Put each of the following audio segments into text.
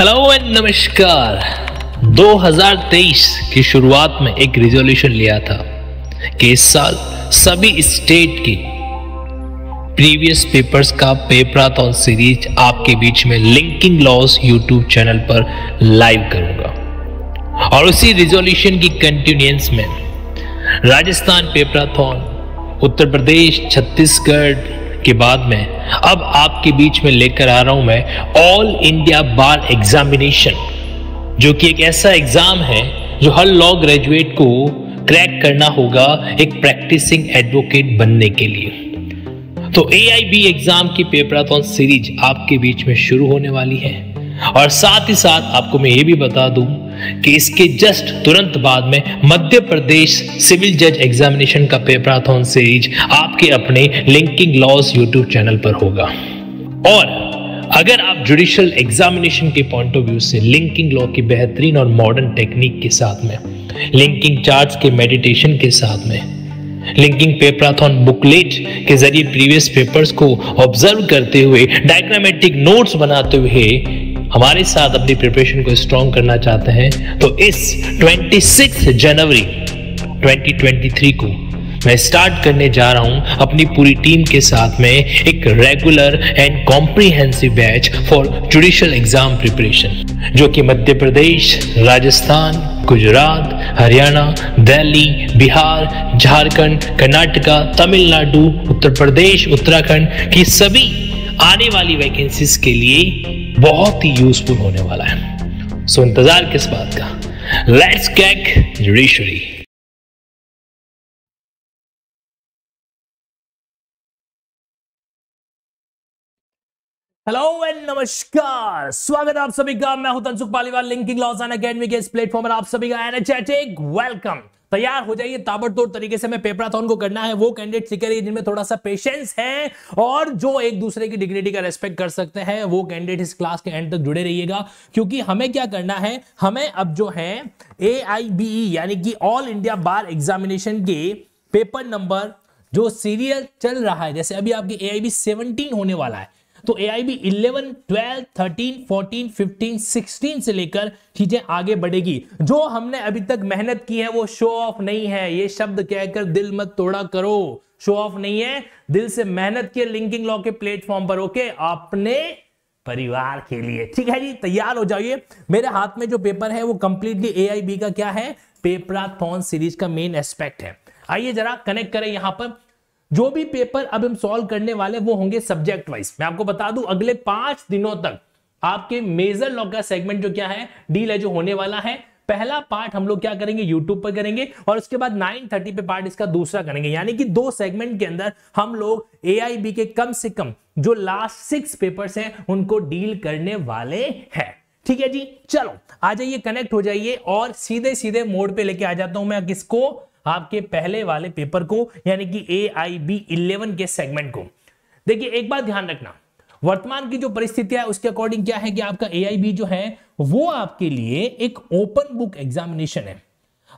Hello and नमस्कार 2023 की शुरुआत में एक रिजोल्यूशन लिया था कि इस साल सभी स्टेट की प्रीवियस पेपर्स का पेपराथॉन सीरीज आपके बीच में लिंकिंग लॉस यूट्यूब चैनल पर लाइव करूंगा और उसी रिजोल्यूशन की कंटिन्यूंस में राजस्थान पेपराथॉन उत्तर प्रदेश छत्तीसगढ़ के बाद में अब आपके बीच में लेकर आ रहा हूं मैं ऑल इंडिया बार एग्जामिनेशन जो कि एक ऐसा एग्जाम है जो हर लॉ ग्रेजुएट को क्रैक करना होगा एक प्रैक्टिसिंग एडवोकेट बनने के लिए तो ए एग्जाम की पेपराथन सीरीज आपके बीच में शुरू होने वाली है और साथ ही साथ आपको मैं ये भी बता दूं कि इसके जस्ट तुरंत बाद में मध्य प्रदेश सिविल जज एग्जामिनेशन का पेपराथॉन सीरीज आपके अपने लिंकिंग लॉस यूट्यूब चैनल पर होगा और अगर आप जुडिशियल एग्जामिनेशन के पॉइंट ऑफ व्यू से लिंकिंग लॉ की बेहतरीन और मॉडर्न टेक्निक के साथ में लिंकिंग चार्ट्स के मेडिटेशन के साथ में लिंकिंग पेपराथॉन बुकलेट के जरिए प्रीवियस पेपर्स को ऑब्जर्व करते हुए डायग्रामेटिक नोट्स बनाते हुए हमारे साथ अपनी प्रिपरेशन को स्ट्रॉन्ग करना चाहते हैं तो इस 26 जनवरी 2023 को मैं स्टार्ट करने जा रहा हूं अपनी पूरी टीम के साथ में एक regular and comprehensive batch for judicial exam preparation जो कि मध्य प्रदेश राजस्थान गुजरात हरियाणा दिल्ली बिहार झारखंड कर्नाटका तमिलनाडु उत्तर प्रदेश उत्तराखंड की सभी आने वाली वैकेंसीज के लिए बहुत ही यूजफुल होने वाला है सो इंतजार किस बात का लेट्स कैक जुडिशरी हेलो एंड नमस्कार स्वागत है आप सभी का मैं हूं Tansukh Paliwal linking laws and academy के इस प्लेटफॉर्म पर आप सभी का एनएचएटिक वेलकम तैयार हो जाइए ताबड़तोड़ तरीके से हमें पेपराथॉन को करना है वो कैंडिडेट सीख रही जिनमें थोड़ा सा पेशेंस है और जो एक दूसरे की डिग्निटी का रेस्पेक्ट कर सकते हैं वो कैंडिडेट इस क्लास के एंड तक जुड़े रहिएगा क्योंकि हमें क्या करना है हमें अब जो है ए e, यानी कि ऑल इंडिया बार एग्जामिनेशन के पेपर नंबर जो सीरियल चल रहा है जैसे अभी आपकी ए आई होने वाला है तो A I B eleven twelve thirteen fourteen fifteen sixteen से लेकर चीजें आगे बढ़ेगी जो हमने अभी तक मेहनत की है वो शो ऑफ नहीं है ये शब्द कहकर दिल मत तोड़ा करो शो ऑफ नहीं है दिल से मेहनत की लिंकिंग लॉ के प्लेटफॉर्म पर ओके आपने परिवार के लिए ठीक है जी तैयार हो जाइए मेरे हाथ में जो पेपर है वो कंप्लीटली ए आई बी का क्या है पेपराथॉन सीरीज का मेन एस्पेक्ट है आइए जरा कनेक्ट करें यहां पर जो भी पेपर अब हम सॉल्व करने वाले वो होंगे सब्जेक्ट वाइज मैं आपको बता दूं अगले पांच दिनों तक आपके मेजर लॉ का सेगमेंट जो क्या है डील है जो होने वाला है पहला पार्ट हम लोग क्या करेंगे यूट्यूब पर करेंगे और उसके बाद 9:30 पे पार्ट इसका दूसरा करेंगे यानी कि दो सेगमेंट के अंदर हम लोग ए के कम से कम जो लास्ट सिक्स पेपर्स हैं उनको डील करने वाले हैं ठीक है जी चलो आ जाइए कनेक्ट हो जाइए और सीधे सीधे मोड पे लेके आ जाता हूं मैं किसको आपके पहले वाले पेपर को यानी कि ए आई बी इलेवन के सेगमेंट को देखिए एक बात ध्यान रखना वर्तमान की जो परिस्थिति है उसके अकॉर्डिंग क्या है कि आपका ए आई बी जो है वो आपके लिए एक ओपन बुक एग्जामिनेशन है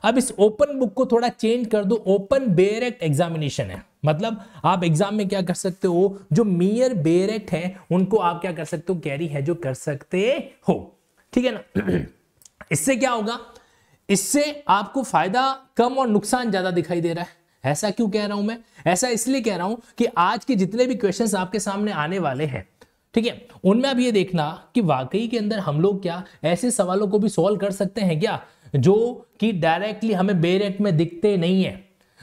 अब इस ओपन बुक को थोड़ा चेंज कर दो ओपन बेरेक्ट एग्जामिनेशन है मतलब आप एग्जाम में क्या कर सकते हो जो मियर बेरेक्ट है उनको आप क्या कर सकते हो कैरी है जो कर सकते हो ठीक है ना इससे क्या होगा इससे आपको फायदा कम और नुकसान ज्यादा दिखाई दे रहा है ऐसा क्यों कह रहा हूं मैं ऐसा इसलिए कह रहा हूं कि आज के जितने भी क्वेश्चन आपके सामने आने वाले हैं ठीक है उनमें अब ये देखना कि वाकई के अंदर हम लोग क्या ऐसे सवालों को भी सॉल्व कर सकते हैं क्या जो कि डायरेक्टली हमें बेरेक में दिखते नहीं है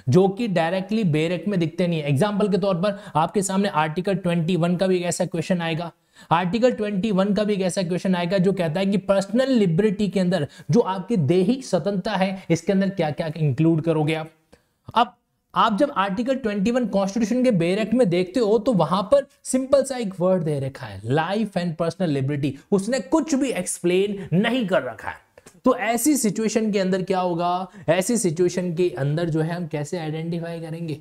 जो कि डायरेक्टली बेरेक में दिखते नहीं है एग्जाम्पल के तौर पर आपके सामने आर्टिकल 21 का भी एक ऐसा क्वेश्चन आएगा आर्टिकल 21 का भी एक ऐसा क्वेश्चन आएगा जो कहता है कि पर्सनल लिबर्टी के अंदर जो आपकी देहिक स्वतंत्रता है इसके अंदर क्या क्या इंक्लूड करोगे आप अब आप जब आर्टिकल 21 कॉन्स्टिट्यूशन के बेर एक्ट में देखते हो तो वहां पर सिंपल सा एक वर्ड दे रखा है लाइफ एंड पर्सनल लिबर्टी उसने कुछ भी एक्सप्लेन नहीं कर रखा है तो ऐसी सिचुएशन के अंदर क्या होगा ऐसी सिचुएशन के अंदर जो है हम कैसे आइडेंटिफाई करेंगे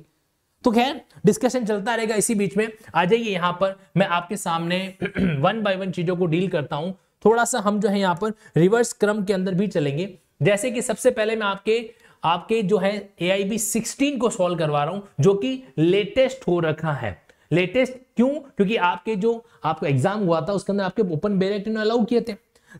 तो खैर डिस्कशन चलता रहेगा इसी बीच में आ जाइए यहाँ पर मैं आपके सामने वन बाय वन चीजों को डील करता हूँ थोड़ा सा हम जो है यहाँ पर रिवर्स क्रम के अंदर भी चलेंगे जैसे कि सबसे पहले मैं आपके आपके जो है ए आई बी सिक्सटीन को सॉल्व करवा रहा हूं जो कि लेटेस्ट हो रखा है लेटेस्ट क्यों क्योंकि आपके जो आपका एग्जाम हुआ था उसके अंदर आपके ओपन बेरेट ने अलाउ किए थे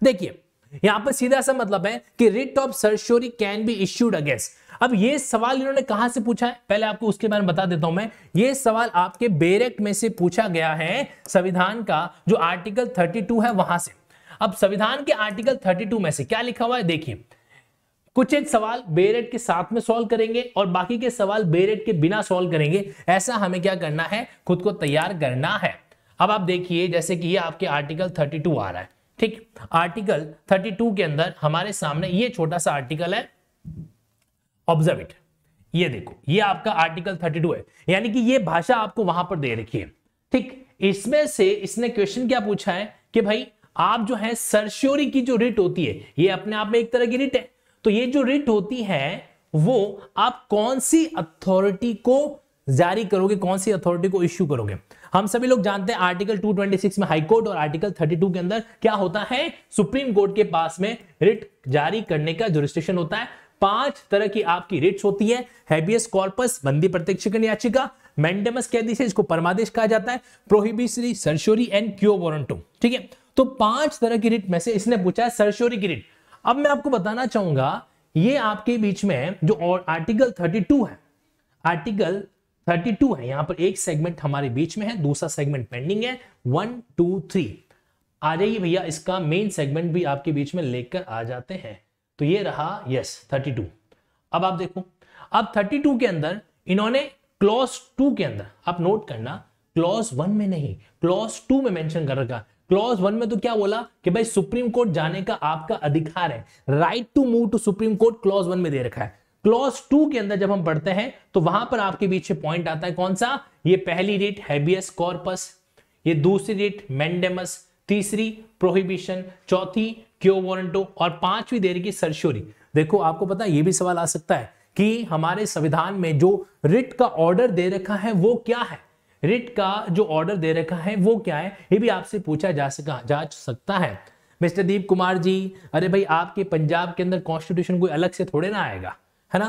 देखिए यहां पर सीधा सा मतलब है कि writ of certiorari can be issued against अब ये सवाल इन्होंने कहां से पूछा है पहले आपको उसके बारे में बता देता हूं मैं ये सवाल आपके बेरेक्ट में से पूछा गया है संविधान का जो आर्टिकल 32 है वहां से अब संविधान के आर्टिकल 32 में से क्या लिखा हुआ है देखिए कुछ एक सवाल बेरेट के साथ में सॉल्व करेंगे और बाकी के सवाल बेरेट के बिना सॉल्व करेंगे ऐसा हमें क्या करना है खुद को तैयार करना है अब आप देखिए जैसे कि ये आपके आर्टिकल 32 आ रहा है ठीक आर्टिकल 32 के अंदर हमारे सामने ये छोटा सा आर्टिकल है ऑब्जर्व इट ये देखो ये आपका आर्टिकल 32 है यानी कि ये भाषा आपको वहां पर दे रखी है ठीक इसमें से इसने क्वेश्चन क्या पूछा है कि भाई आप जो है सरश्योरी की जो रिट होती है ये अपने आप में एक तरह की रिट है तो ये जो रिट होती है वो आप कौन सी अथॉरिटी को जारी करोगे कौन सी अथॉरिटी को इश्यू करोगे हम सभी लोग जानते हैं आर्टिकल 226 में हाई कोर्ट और आर्टिकल 32 के अंदर क्या होता है सुप्रीम कोर्ट के पास में रिट जारी करने का जोरिस्टेशन होता है पांच तरह की आपकी रिट्स होती है हैबियस कॉर्पस बंदी प्रत्यक्ष याचिका मैंडेमस कैदी से इसको परमादेश कहा जाता है प्रोहिबिशरी सरशोरी एंड क्यो वॉरंटो ठीक है तो पांच तरह की रिट में से इसने पूछा है सरशोरी की रिट अब मैं आपको बताना चाहूंगा ये आपके बीच में जो आर्टिकल 32 है आर्टिकल 32 है यहां पर एक सेगमेंट हमारे बीच में है दूसरा सेगमेंट पेंडिंग है वन टू थ्री आ जाइए भैया इसका मेन सेगमेंट भी आपके बीच में लेकर आ जाते हैं तो ये रहा यस 32 अब आप देखो अब 32 के अंदर इन्होंने क्लॉस टू के अंदर आप नोट करना क्लॉस वन में नहीं क्लॉस टू में मेंशन कर रखा क्लॉज वन में तो क्या बोला कि भाई सुप्रीम कोर्ट जाने का आपका अधिकार है right to move to supreme court clause one में दे रखा है क्लॉस टू के अंदर जब हम पढ़ते हैं तो वहां पर आपके बीच पॉइंट आता है कौन सा ये पहली रेट हैबियस कॉर्पस ये दूसरी रेट मैंडेमस तीसरी प्रोहिबिशन चौथी क्यों वॉरेंटो और पांचवी देर की सरशोरी देखो आपको पता है ये भी सवाल आ सकता है कि हमारे संविधान में जो रिट का ऑर्डर दे रखा है वो क्या है रिट का जो ऑर्डर दे रखा है वो क्या है ये भी आपसे पूछा जा सका जा सकता है मिस्टर दीप कुमार जी अरे भाई आपके पंजाब के अंदर कॉन्स्टिट्यूशन कोई अलग से थोड़े ना आएगा है ना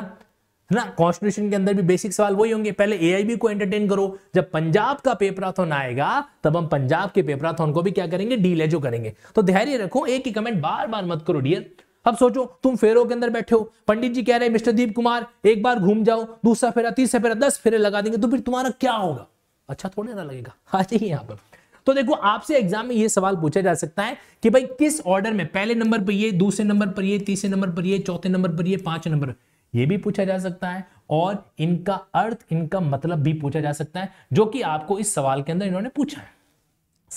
ना कॉन्स्टिट्यूशन के अंदर भी बेसिक सवाल वही होंगे पहले ए को एंटरटेन करो जब पंजाब का पेपराथॉन आएगा तब हम पंजाब के पेपराथन को भी क्या करेंगे डीले जो करेंगे तो धैर्य रखो एक ही कमेंट बार बार मत करो डियर अब सोचो तुम फेरों के अंदर बैठे हो पंडित जी कह रहे हैं मिस्टर दीप कुमार एक बार घूम जाओ दूसरा फेरा तीसरा फेरा दस फेरे लगा देंगे तो फिर तुम्हारा क्या होगा अच्छा थोड़े ना लगेगा आज ही यहाँ पर तो देखो आपसे एग्जाम में ये सवाल पूछा जा सकता है कि भाई किस ऑर्डर में पहले नंबर पर ये दूसरे नंबर पर ये तीसरे नंबर पर ये चौथे नंबर पर ये पांच नंबर ये भी पूछा जा सकता है और इनका अर्थ इनका मतलब भी पूछा जा सकता है जो कि आपको इस सवाल के अंदर इन्होंने पूछा है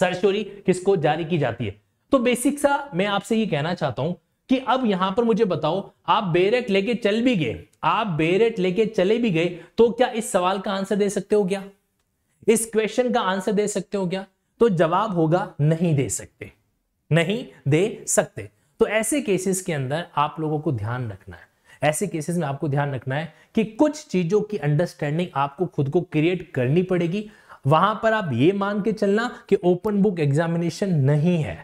सर स्टोरी किसको जारी की जाती है तो बेसिक सा मैं आपसे ये कहना चाहता हूं कि अब यहां पर मुझे बताओ आप बेरेट लेके चल भी गए आप बेरेट लेके चले भी गए तो क्या इस सवाल का आंसर दे सकते हो क्या इस क्वेश्चन का आंसर दे सकते हो क्या तो जवाब होगा नहीं दे सकते नहीं दे सकते तो ऐसे केसेस के अंदर आप लोगों को ध्यान रखना है ऐसे केसेस में आपको ध्यान रखना है कि कुछ चीज़ों की अंडरस्टैंडिंग आपको खुद को क्रिएट करनी पड़ेगी वहां पर आप ये मान के चलना कि ओपन बुक एग्जामिनेशन नहीं है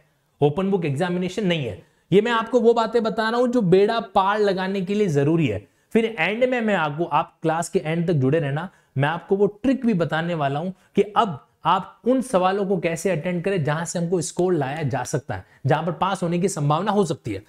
ओपन बुक एग्जामिनेशन नहीं है ये मैं आपको वो बातें बता रहा हूं जो बेड़ा पार लगाने के लिए जरूरी है फिर एंड में मैं आपको आप क्लास के एंड तक जुड़े रहना मैं आपको वो ट्रिक भी बताने वाला हूं कि अब आप उन सवालों को कैसे अटेंड करें जहां से हमको स्कोर लाया जा सकता है जहां पर पास होने की संभावना हो सकती है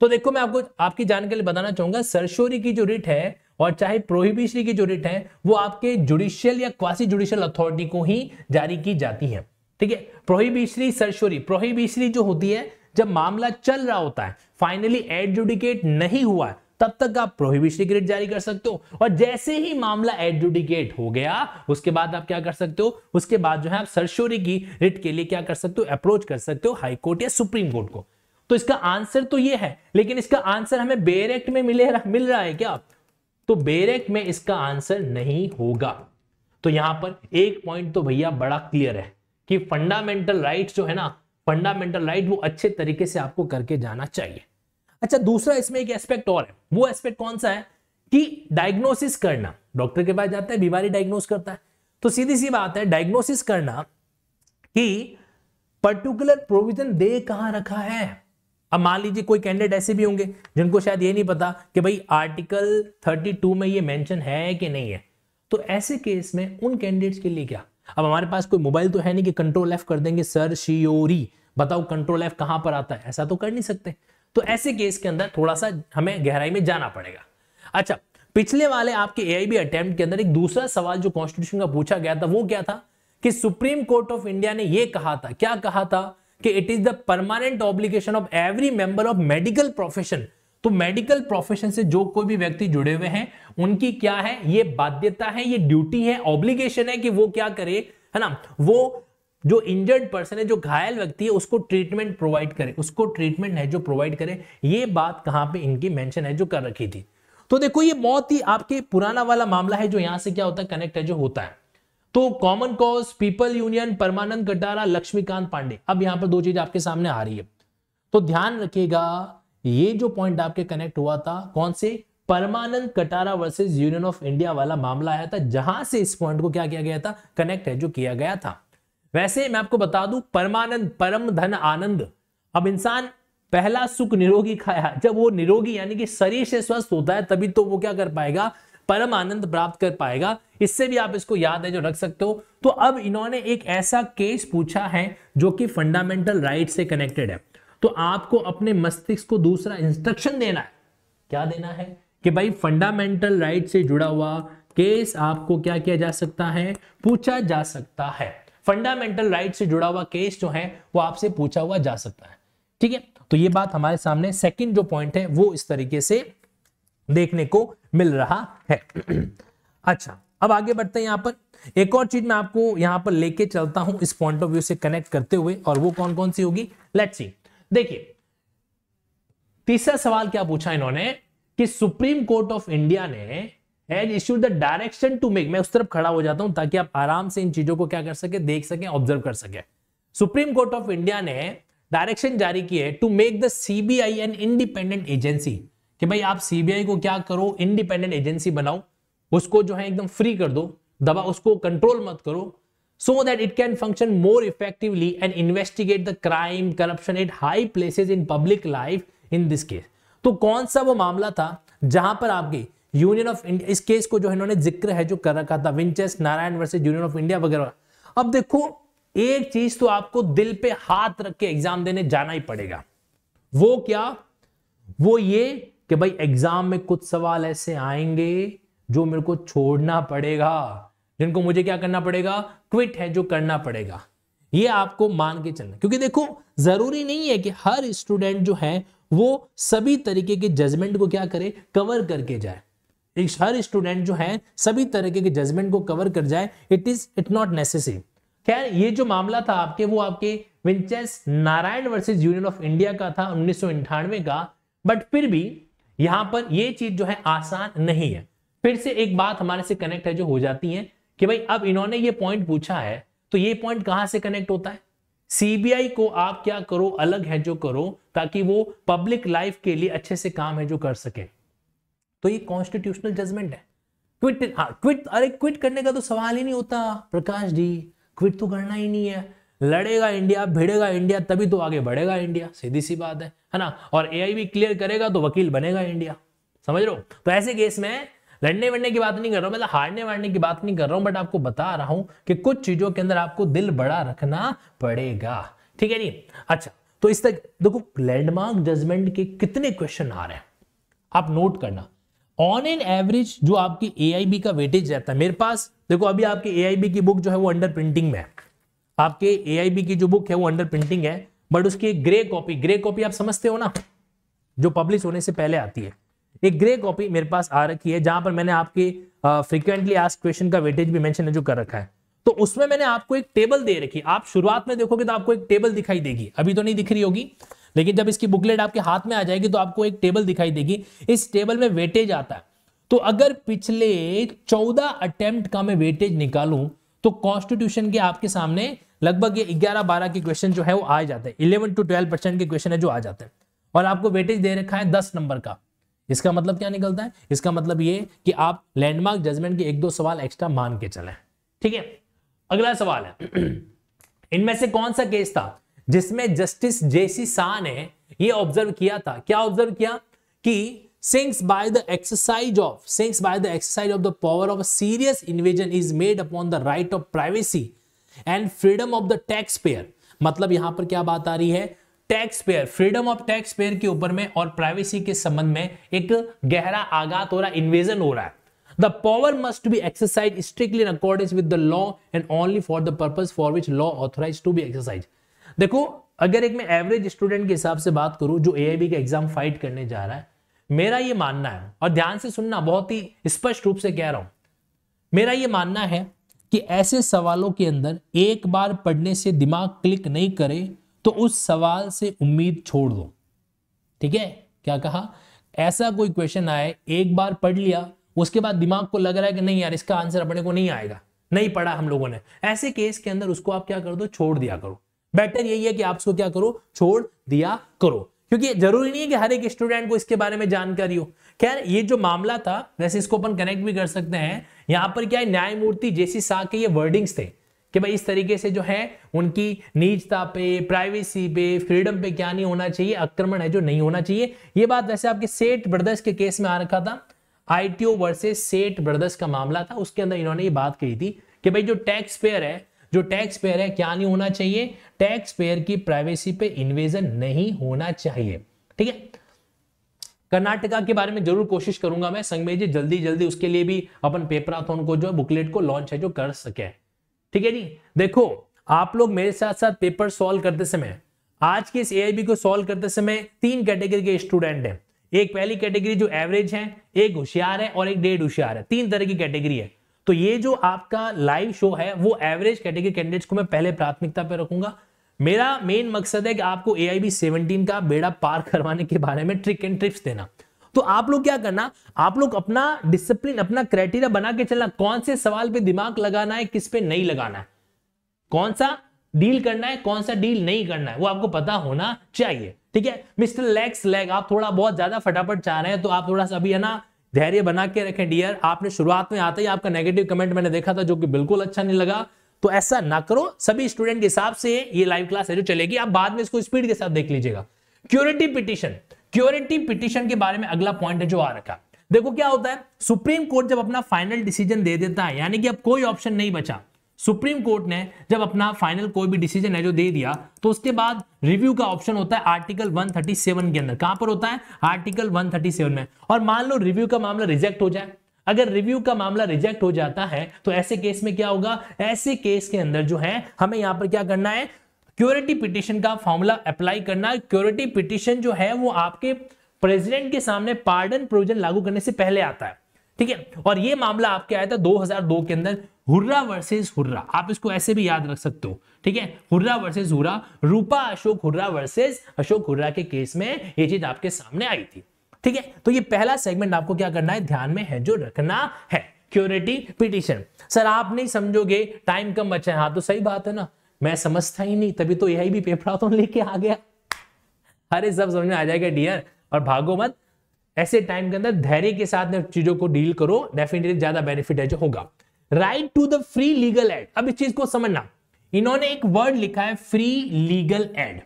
तो देखो मैं आपको आपकी जानकारी बताना चाहूंगा सरसोरी की जो रिट है और चाहे प्रोहिबिशरी की जो रिट है वो आपके जुडिशियल या क्वासी जुडिशियल अथॉरिटी को ही जारी की जाती है ठीक है प्रोहिबिशरी सरसोरी प्रोहिबिशरी जो होती है जब मामला चल रहा होता है फाइनली एडजुडिकेट नहीं हुआ तब तक आप प्रोहिबिशरी की रिट जारी कर सकते हो और जैसे ही मामला एडजुडिकेट हो गया उसके बाद आप क्या कर सकते हो उसके बाद जो है आप सरसोरी की रिट के लिए क्या कर सकते हो अप्रोच कर सकते हो हाईकोर्ट या सुप्रीम कोर्ट को तो इसका आंसर तो ये है लेकिन इसका आंसर हमें बेरेक्ट एक्ट में मिले मिल रहा है क्या तो बेरेक्ट एक्ट में इसका आंसर नहीं होगा तो यहां पर एक पॉइंट तो भैया बड़ा क्लियर है कि फंडामेंटल राइट जो है ना फंडामेंटल राइट वो अच्छे तरीके से आपको करके जाना चाहिए अच्छा दूसरा इसमें एक एस्पेक्ट और है वो एस्पेक्ट कौन सा है कि डायग्नोसिस करना डॉक्टर के पास जाता है बीमारी डायग्नोस करता है तो सीधी सी बात है डायग्नोसिस करना कि पर्टिकुलर प्रोविजन दे कहां रखा है अब मान लीजिए कोई कैंडिडेट ऐसे भी होंगे जिनको शायद ये नहीं पता कि भाई आर्टिकल 32 में ये मेंशन है कि नहीं है तो ऐसे केस में उन कैंडिडेट्स के लिए क्या अब हमारे पास कोई मोबाइल तो है नहीं कि कंट्रोल एफ कर देंगे सर शियोरी बताओ कंट्रोल एफ कहां पर आता है ऐसा तो कर नहीं सकते तो ऐसे केस के अंदर थोड़ा सा हमें गहराई में जाना पड़ेगा अच्छा पिछले वाले आपके बी अटेम्प्ट के अंदर एक दूसरा सवाल जो कॉन्स्टिट्यूशन का पूछा गया था वो क्या था कि सुप्रीम कोर्ट ऑफ इंडिया ने यह कहा था क्या कहा था कि it is the permanent obligation of every member of medical profession तो मेडिकल प्रोफेशन से जो कोई भी व्यक्ति जुड़े हुए हैं उनकी क्या है ये बाध्यता है ये ड्यूटी है ऑब्लिगेशन है कि वो क्या करे है ना वो जो इंजर्ड पर्सन है जो घायल व्यक्ति है उसको ट्रीटमेंट प्रोवाइड करे उसको ट्रीटमेंट है जो प्रोवाइड करे ये बात कहां पे इनकी मेंशन है जो कर रखी थी तो देखो ये बहुत ही आपके पुराना वाला मामला है जो यहां से क्या होता है कनेक्ट है जो होता है तो common cause people union Parmanand Katara Laxmikant Pandey अब यहां पर दो चीज आपके सामने आ रही है तो ध्यान रखिएगा ये जो पॉइंट आपके कनेक्ट हुआ था कौन से Parmanand Katara versus union of India वाला मामला आया था जहां से इस पॉइंट को क्या किया गया था कनेक्ट है जो किया गया था वैसे मैं आपको बता दू परमानंद परम धन आनंद अब इंसान पहला सुख निरोगी खाया जब वो निरोगी यानी कि शरीर से स्वस्थ होता है तभी तो वो क्या कर पाएगा परम आनंद प्राप्त कर पाएगा इससे भी आप इसको याद है जो रख सकते हो तो अब इन्होंने एक ऐसा केस पूछा है जो कि फंडामेंटल राइट से कनेक्टेड है तो आपको अपने मस्तिष्क को दूसरा इंस्ट्रक्शन देना है क्या देना है कि भाई फंडामेंटल राइट से जुड़ा हुआ केस आपको क्या किया जा सकता है पूछा जा सकता है फंडामेंटल राइट से जुड़ा हुआ केस जो है वो आपसे पूछा हुआ जा सकता है ठीक है तो ये बात हमारे सामने सेकंड जो पॉइंट है वो इस तरीके से देखने को मिल रहा है अच्छा अब आगे बढ़ते हैं यहां पर एक और चीज मैं आपको यहां पर लेके चलता हूं इस पॉइंट ऑफ व्यू से कनेक्ट करते हुए और वो कौन कौन सी होगी लेट्स सी देखिए तीसरा सवाल क्या पूछा इन्होंने कि सुप्रीम कोर्ट ऑफ इंडिया ने as issue the direction to make मैं उस तरफ खड़ा हो जाता हूं ताकि आप आराम से इन चीजों को क्या कर सके देख सके ऑब्जर्व कर सके सुप्रीम कोर्ट ऑफ इंडिया ने डायरेक्शन जारी की है to make the CBI an independent agency कि भाई आप सीबीआई को क्या करो इंडिपेंडेंट एजेंसी बनाओ उसको जो है एकदम फ्री कर दो दबा उसको कंट्रोल मत करो so that it can function more effectively and investigate the crime corruption at high places in public life in this case तो कौन सा वो मामला था जहां पर आपकी यूनियन ऑफ इंडिया इस केस को जो है इन्होंने जिक्र है जो कर रखा था विंचेस Narain versus union of India वगैरह अब देखो एक चीज तो आपको दिल पे हाथ रख के एग्जाम देने जाना ही पड़ेगा वो क्या वो ये कि भाई एग्जाम में कुछ सवाल ऐसे आएंगे जो मेरे को छोड़ना पड़ेगा जिनको मुझे क्या करना पड़ेगा क्विट है जो करना पड़ेगा ये आपको मान के चलना क्योंकि देखो जरूरी नहीं है कि हर स्टूडेंट जो है वो सभी तरीके के जजमेंट को क्या करे कवर करके जाए हर स्टूडेंट जो है सभी तरीके के जजमेंट को कवर कर जाए it is it not necessary खैर ये जो मामला था आपके वो आपके विंचेस Narain versus union of India का था उन्नीस का बट फिर भी यहां पर यह चीज जो है आसान नहीं है फिर से एक बात हमारे से कनेक्ट है जो हो जाती है कि भाई अब इन्होंने ये पॉइंट पूछा है तो ये पॉइंट कहां से कनेक्ट होता है सीबीआई को आप क्या करो अलग है जो करो ताकि वो पब्लिक लाइफ के लिए अच्छे से काम है जो कर सके तो ये कॉन्स्टिट्यूशनल जजमेंट है क्विट हाँ क्विट अरे क्विट करने का तो सवाल ही नहीं होता प्रकाश जी क्विट तो करना ही नहीं है लड़ेगा इंडिया भिड़ेगा इंडिया तभी तो आगे बढ़ेगा इंडिया सीधी सी बात है है ना और ए भी क्लियर करेगा तो वकील बनेगा इंडिया समझ लो तो ऐसे केस में लड़ने वड़ने की बात नहीं कर रहा हूं मतलब हारने वारने की बात नहीं कर रहा हूं बट आपको बता रहा हूं कि कुछ चीजों के अंदर आपको दिल बड़ा रखना पड़ेगा ठीक है नी अच्छा तो इस तक देखो लैंडमार्क जजमेंट के कितने क्वेश्चन आ रहे हैं आप नोट करना ऑन एन एवरेज जो आपकी ए का वेटेज रहता है मेरे पास देखो अभी आपकी ए की बुक जो है वो अंडर प्रिंटिंग में है आपके ए की जो बुक है वो अंडर प्रिंटिंग है बट उसकी ग्रे कॉपी ग्रे कॉपी आप समझते हो ना जो पब्लिश होने से पहले आती है एक ग्रे कॉपी मेरे पास आ रखी है जहां पर मैंने आपके फ्रिक्वेंटली आज क्वेश्चन का वेटेज भी मेंशन है जो कर रखा है तो उसमें मैंने आपको एक टेबल दे रखी आप शुरुआत में देखोगे तो आपको एक टेबल दिखाई देगी अभी तो नहीं दिख रही होगी लेकिन जब इसकी बुकलेट आपके हाथ में आ जाएगी तो आपको एक टेबल दिखाई देगी इस टेबल में वेटेज आता है तो अगर पिछले चौदह अटेम्प्ट का मैं वेटेज निकालू तो कॉन्स्टिट्यूशन के आपके सामने लगभग ये ग्यारह बारह के क्वेश्चन जो है वो आ जाते हैं इलेवन टू ट्वेल्व परसेंट के क्वेश्चन है जो आ जाते हैं और आपको वेटेज दे रखा है दस नंबर का इसका मतलब क्या निकलता है इसका मतलब ये कि आप लैंडमार्क जजमेंट के एक दो सवाल एक्स्ट्रा मान के चले ठीक है अगला सवाल है इनमें से कौन सा केस था जिसमें जस्टिस जेसी शाह ने ये ऑब्जर्व किया था क्या ऑब्जर्व किया कि since by the exercise of since by the exercise of the power of serious invasion is made upon the right of privacy and freedom of the tax payer मतलब यहां पर क्या बात आ रही है tax payer freedom of tax payer के ऊपर में और प्राइवेसी के संबंध में एक गहरा आघात हो रहा है इन्वेजन हो रहा है the power must be exercise strictly in according with the law and only for the purpose for which law authorise to be exercise देखो अगर एक मैं एवरेज स्टूडेंट के हिसाब से बात करूं जो ए का एग्जाम फाइट करने जा रहा है मेरा ये मानना है और ध्यान से सुनना बहुत ही स्पष्ट रूप से कह रहा हूं मेरा ये मानना है कि ऐसे सवालों के अंदर एक बार पढ़ने से दिमाग क्लिक नहीं करे तो उस सवाल से उम्मीद छोड़ दो ठीक है क्या कहा ऐसा कोई क्वेश्चन आए एक बार पढ़ लिया उसके बाद दिमाग को लग रहा है कि नहीं यार इसका आंसर अपने को नहीं आएगा नहीं पढ़ा हम लोगों ने ऐसे केस के अंदर उसको आप क्या कर दो छोड़ दिया करो बेटर यही है कि आप उसको क्या करो छोड़ दिया करो क्योंकि जरूरी नहीं है कि हर एक स्टूडेंट को इसके बारे में जानकारी हो खैर ये जो मामला था वैसे इसको अपन कनेक्ट भी कर सकते हैं यहाँ पर क्या है न्यायमूर्ति जेसी शाह के ये वर्डिंग्स थे कि भाई इस तरीके से जो है उनकी निजता पे प्राइवेसी पे फ्रीडम पे क्या नहीं होना चाहिए आक्रमण है जो नहीं होना चाहिए ये बात वैसे आपके सेठ ब्रदर्स के केस में आ रखा था आईटीओ वर्सेस सेठ ब्रदर्स का मामला था उसके अंदर इन्होंने ये बात कही थी कि भाई जो टैक्स पेयर है जो टैक्स पेयर है क्या नहीं होना चाहिए टैक्स पेयर की प्राइवेसी पे इन्वेजन नहीं होना चाहिए ठीक है कर्नाटका के बारे में जरूर कोशिश करूंगा मैं संगमे जी जल्दी जल्दी उसके लिए भी अपन पेपराथोन को जो बुकलेट को लॉन्च है जो कर सके ठीक है जी देखो आप लोग मेरे साथ साथ पेपर सॉल्व करते समय आज के इस ए को सॉल्व करते समय तीन कैटेगरी के स्टूडेंट हैं एक पहली कैटेगरी जो एवरेज है एक होशियार है और एक डेढ़ होशियार है तीन तरह की कैटेगरी है तो ये जो आपका लाइव शो है वो एवरेज कैटेगरी कैंडिडेट्स को मैं पहले प्राथमिकता पर रखूंगा मेरा मेन मकसद है कि आपको ए आई का बेड़ा पार करवाने के बारे में ट्रिक एंड ट्रिप्स देना तो आप लोग क्या करना आप लोग अपना डिसिप्लिन अपना क्राइटेरिया बना के चलना कौन से सवाल पे दिमाग लगाना है किस पे नहीं लगाना है कौन सा डील करना है कौन सा डील नहीं करना है वो आपको पता होना चाहिए ठीक है मिस्टर लेग्स लेग आप थोड़ा बहुत ज्यादा फटाफट चाह रहे हैं तो आप थोड़ा सा अभी है ना धैर्य बना के रखें डियर आपने शुरुआत में आते ही आपका नेगेटिव कमेंट मैंने देखा था जो कि बिल्कुल अच्छा नहीं लगा तो ऐसा ना करो सभी स्टूडेंट के हिसाब से ये लाइव क्लास है जो चलेगी आप बाद में इसको स्पीड के साथ देख लीजिएगा क्योरिटी पिटिशन क्योरिटी पिटिशन के बारे में अगला पॉइंट है जो आ रखा देखो क्या होता है सुप्रीम कोर्ट जब अपना फाइनल डिसीजन दे देता है यानी कि अब कोई ऑप्शन नहीं बचा सुप्रीम कोर्ट ने जब अपना फाइनल कोई भी डिसीजन है जो दे दिया तो उसके बाद रिव्यू का ऑप्शन होता है आर्टिकल 137 के अंदर कहां पर होता है आर्टिकल 137 में और मान लो रिव्यू का मामला रिजेक्ट हो जाए अगर रिव्यू का मामला रिजेक्ट हो जाता है तो ऐसे केस में क्या होगा ऐसे केस के अंदर जो है हमें यहां पर क्या करना है क्योरिटी पिटिशन का फॉर्मूला अप्लाई करना है क्योरिटी पिटिशन जो है वो आपके प्रेसिडेंट के सामने पार्डन प्रोविजन लागू करने से पहले आता है ठीक है और ये मामला आपके आया था 2002 के अंदर हुर्रा वर्सेस हुर्रा आप इसको ऐसे भी याद रख सकते हो ठीक है हुर्रा वर्सेस हुर्रा रूपा अशोक हुर्रा वर्सेस अशोक हुर्रा के केस में ये चीज आपके सामने आई थी ठीक है तो ये पहला सेगमेंट आपको क्या करना है ध्यान में है जो रखना है क्यूरिटी पिटिशन सर आप नहीं समझोगे टाइम कम बचा है हाँ तो सही बात है ना मैं समझता ही नहीं तभी तो यही भी पेपर तो लेके आ गया अरे सब समझ में आ जाएगा डियर और भागो मत ऐसे टाइम के अंदर धैर्य के साथ चीजों को डील करो डेफिनेटली ज्यादा बेनिफिट है जो होगा right to the free legal aid अब इस चीज को समझना इन्होंने एक वर्ड लिखा है free legal aid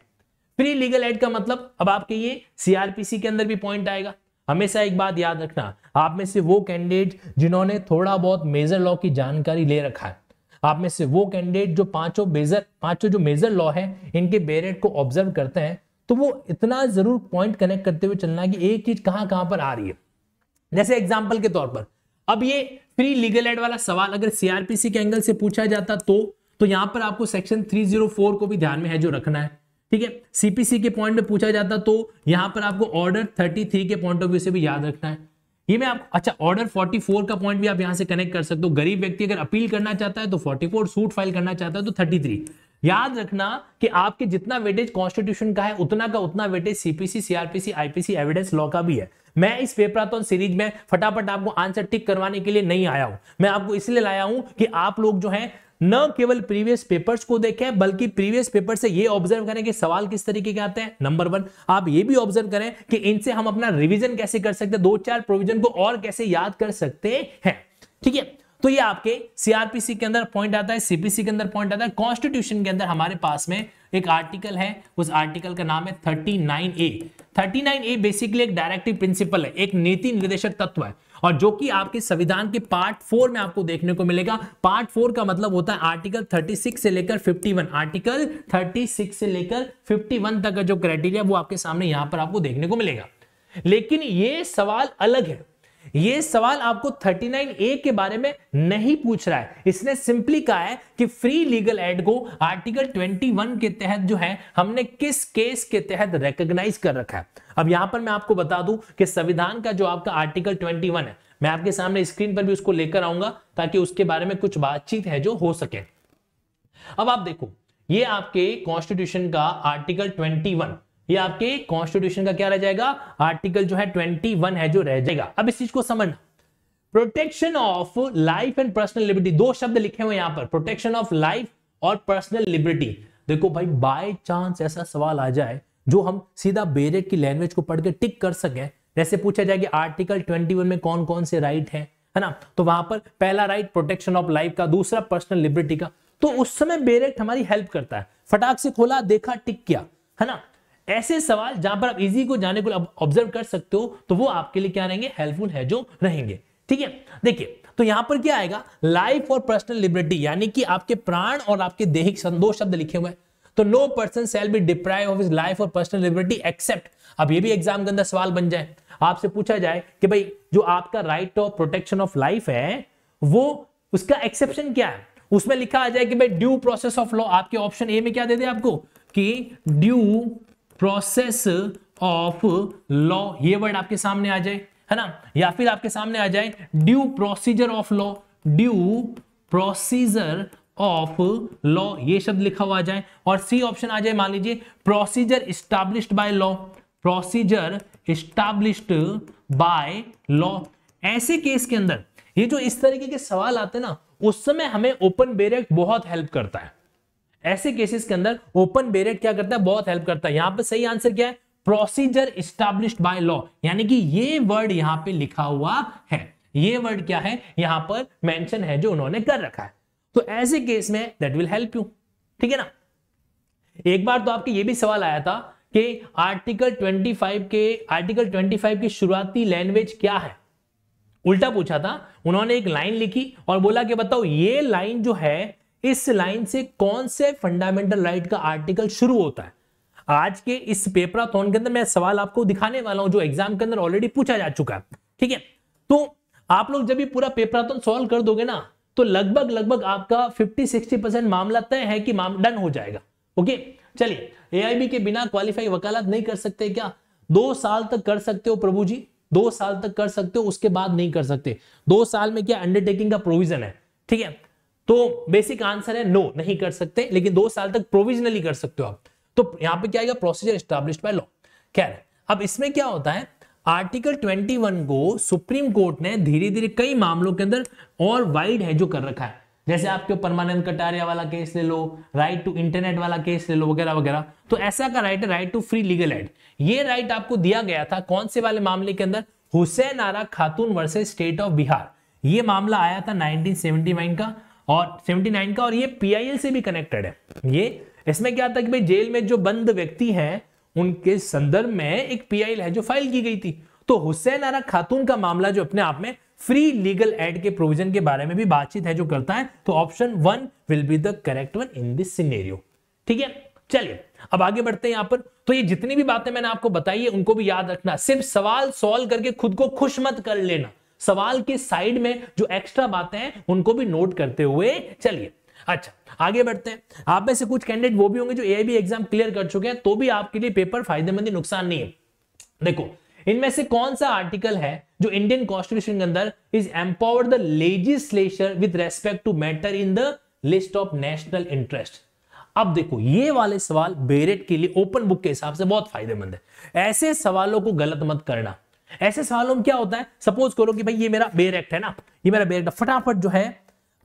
free legal aid का मतलब अब आपके ये सीआरपीसी के अंदर भी पॉइंट आएगा हमेशा एक बात याद रखना आप में से वो कैंडिडेट जिन्होंने थोड़ा बहुत मेजर लॉ की जानकारी ले रखा है आप में से वो कैंडिडेट जो पांचों मेजर पांचों जो मेजर लॉ है इनके बेरेट को ऑब्जर्व करते हैं तो वो इतना जरूर पॉइंट कनेक्ट करते हुए चलना कि एक चीज कहां कहां पर आ रही है जैसे एग्जाम्पल के तौर पर अब ये फ्री लीगल एड वाला सवाल अगर सीआरपीसी के एंगल से पूछा जाता तो तो यहां पर आपको सेक्शन 304 को भी ध्यान में है जो रखना है ठीक है सीपीसी के पॉइंट में पूछा जाता तो यहां पर आपको ऑर्डर 33 के पॉइंट ऑफ व्यू से भी याद रखना है ये मैं आप अच्छा ऑर्डर 44 का पॉइंट भी आप यहां से कनेक्ट कर सकते हो गरीब व्यक्ति अगर अपील करना चाहता है तो 44 सूट फाइल करना चाहता है तो 33 याद रखना कि आपके जितना वेटेज कॉन्स्टिट्यूशन का है उतना का उतना weightage CPC CrPC IPC evidence law का भी है मैं इस पेपराथन सीरीज में फटाफट आपको आंसर टिक करवाने के लिए नहीं आया हूं मैं आपको इसलिए लाया हूं कि आप लोग जो है न केवल प्रीवियस पेपर्स को देखें बल्कि प्रीवियस पेपर से ये ऑब्जर्व करें कि सवाल किस तरीके के आते हैं नंबर वन आप ये भी ऑब्जर्व करें कि इनसे हम अपना रिवीजन कैसे कर सकते हैं दो चार प्रोविजन को और कैसे याद कर सकते हैं ठीक है तो ये आपके सीआरपीसी के अंदर पॉइंट आता है सीपीसी के अंदर पॉइंट आता है कॉन्स्टिट्यूशन के अंदर हमारे पास में एक आर्टिकल है उस आर्टिकल का नाम है thirty thirty nine A nine A basically एक डायरेक्टिव प्रिंसिपल है एक नीति निर्देशक तत्व है और जो कि आपके संविधान के पार्ट फोर में आपको देखने को मिलेगा पार्ट फोर का मतलब होता है आर्टिकल 36 से लेकर 51 आर्टिकल 36 से लेकर 51 तक का जो क्राइटेरिया वो आपके सामने यहां पर आपको देखने को मिलेगा लेकिन ये सवाल अलग है ये सवाल आपको 39 ए के बारे में नहीं पूछ रहा है इसने सिंपली कहा है कि फ्री लीगल एड को आर्टिकल 21 के तहत जो है हमने किस केस के तहत रिकग्नाइज कर रखा है अब यहां पर मैं आपको बता दूं कि संविधान का जो आपका आर्टिकल 21 है मैं आपके सामने स्क्रीन पर भी उसको लेकर आऊंगा ताकि उसके बारे में कुछ बातचीत है जो हो सके अब आप देखो ये आपके कॉन्स्टिट्यूशन का आर्टिकल वन ये आपके कॉन्स्टिट्यूशन का क्या रह जाएगा आर्टिकल जो है 21 है जो रह जाएगा अब इस चीज को समझना protection of life and personal liberty दो शब्द लिखे हुए यहां पर प्रोटेक्शन ऑफ लाइफ और पर्सनल लिबर्टी देखो भाई बाय चांस ऐसा सवाल आ जाए जो हम सीधा बेरेट की लैंग्वेज को पढ़ के टिक कर सके जैसे पूछा जाए कि आर्टिकल 21 में कौन कौन से राइट है है ना तो वहां पर पहला राइट प्रोटेक्शन ऑफ लाइफ का दूसरा पर्सनल लिबर्टी का तो उस समय बेरेट हमारी हेल्प करता है फटाक से खोला देखा टिक किया है ना ऐसे सवाल जहां पर आप इजी को जाने को ऑब्जर्व कर सकते हो तो वो आपके लिए क्या रहेंगे हेल्पफुल है जो रहेंगे ठीक है देखिए तो यहां पर क्या आएगा लाइफ और पर्सनल लिबर्टी यानी कि आपके प्राण और आपके देहिक दो शब्द लिखे हुए हैं तो no person shall be deprive of his life और पर्सनल लिबर्टी एक्सेप्ट अब ये भी एग्जाम के अंदर सवाल बन जाए आपसे पूछा जाए कि भाई जो आपका right of protection of life है वो उसका एक्सेप्शन क्या है उसमें लिखा आ जाए कि भाई ड्यू प्रोसेस ऑफ लॉ आपके ऑप्शन ए में क्या दे दे आपको कि ड्यू प्रोसेस ऑफ लॉ ये वर्ड आपके सामने आ जाए है ना या फिर आपके सामने आ जाए due procedure of law due procedure of law ये शब्द लिखा हुआ आ जाए और सी ऑप्शन आ जाए मान लीजिए procedure established by law procedure established by law ऐसे केस के अंदर ये जो इस तरीके के सवाल आते हैं ना उस समय हमें ओपन बेरेक्ट बहुत हेल्प करता है ऐसे केसेस के अंदर ओपन बेरेट क्या करता है बहुत हेल्प करता है यहां पर सही आंसर क्या है प्रोसीजर स्टैब्लिश्ड बाय लॉ यानी कि ये वर्ड यहां पे लिखा हुआ है ये वर्ड क्या है यहां पर मेंशन है जो उन्होंने कर रखा है तो ऐसे केस में दैट विल हेल्प यू ठीक है ना एक बार तो आपके ये भी सवाल आया था कि आर्टिकल 25 के आर्टिकल 25 की शुरुआती लैंग्वेज क्या है उल्टा पूछा था उन्होंने एक लाइन लिखी और बोला कि बताओ ये लाइन जो है इस लाइन से कौन से फंडामेंटल राइट का आर्टिकल शुरू होता है आज के इस पेपराथॉन के अंदर मैं सवाल आपको दिखाने वाला हूं जो एग्जाम के अंदर ऑलरेडी पूछा जा चुका है ठीक है तो आप लोग जब ये पूरा पेपराथॉन सॉल्व कर दोगे ना तो लगभग लगभग आपका 50-60 परसेंट मामला तय है कि डन हो जाएगा ओके चलिए एआईबी के बिना क्वालिफाई वकालत नहीं कर सकते क्या दो साल तक कर सकते हो प्रभु जी दो साल तक कर सकते हो उसके बाद नहीं कर सकते दो साल में क्या अंडरटेकिंग का प्रोविजन है ठीक है तो बेसिक आंसर है नो नहीं कर सकते लेकिन दो साल तक प्रोविजनली कर सकते हो आप तो यहां पे क्या आएगा प्रोसीजर स्टैब्लिश बाय लॉ क्या है अब इसमें क्या होता है आर्टिकल 21 को सुप्रीम कोर्ट ने धीरे धीरे कई मामलों के अंदर और वाइड है जो कर रखा है जैसे आपके परमानेंट कटारिया वाला केस ले लो राइट टू इंटरनेट वाला केस ले लो वगैरह वगैरह तो ऐसा का राइट है right to free legal aid ये राइट आपको दिया गया था कौन से वाले मामले के अंदर हुसैन आरा खातून वर्सेज स्टेट ऑफ बिहार ये मामला आया था नाइनटीन का और 79 का और ये पीआईएल से भी कनेक्टेड है ये इसमें क्या था कि भाई जेल में जो बंद व्यक्ति हैं उनके संदर्भ में एक पीआईएल है जो फाइल की गई थी तो हुसैन आरा खातून का मामला जो अपने आप में फ्री लीगल एड के प्रोविजन के बारे में भी बातचीत है जो करता है तो option one will be the correct one in this scenario ठीक है चलिए अब आगे बढ़ते हैं यहां पर तो ये जितनी भी बातें मैंने आपको बताई है उनको भी याद रखना सिर्फ सवाल सॉल्व करके खुद को खुश मत कर लेना सवाल के साइड में जो एक्स्ट्रा बातें हैं उनको भी नोट करते हुए चलिए अच्छा आगे बढ़ते हैं आप में से कुछ कैंडिडेट वो भी होंगे जो ए एग्जाम क्लियर कर चुके हैं तो भी आपके लिए पेपर फायदेमंद नुकसान नहीं है देखो इनमें से कौन सा आर्टिकल है जो इंडियन कॉन्स्टिट्यूशन के अंदर is empowered the legislature with respect to matter in the list of national interest अब देखो ये वाले सवाल बेरेट के लिए ओपन बुक के हिसाब से बहुत फायदेमंद है ऐसे सवालों को गलत मत करना ऐसे सवालों में क्या होता है सपोज करो कि भाई ये मेरा बेर एक्ट है ना ये मेरा बेर एक्ट फटाफट जो है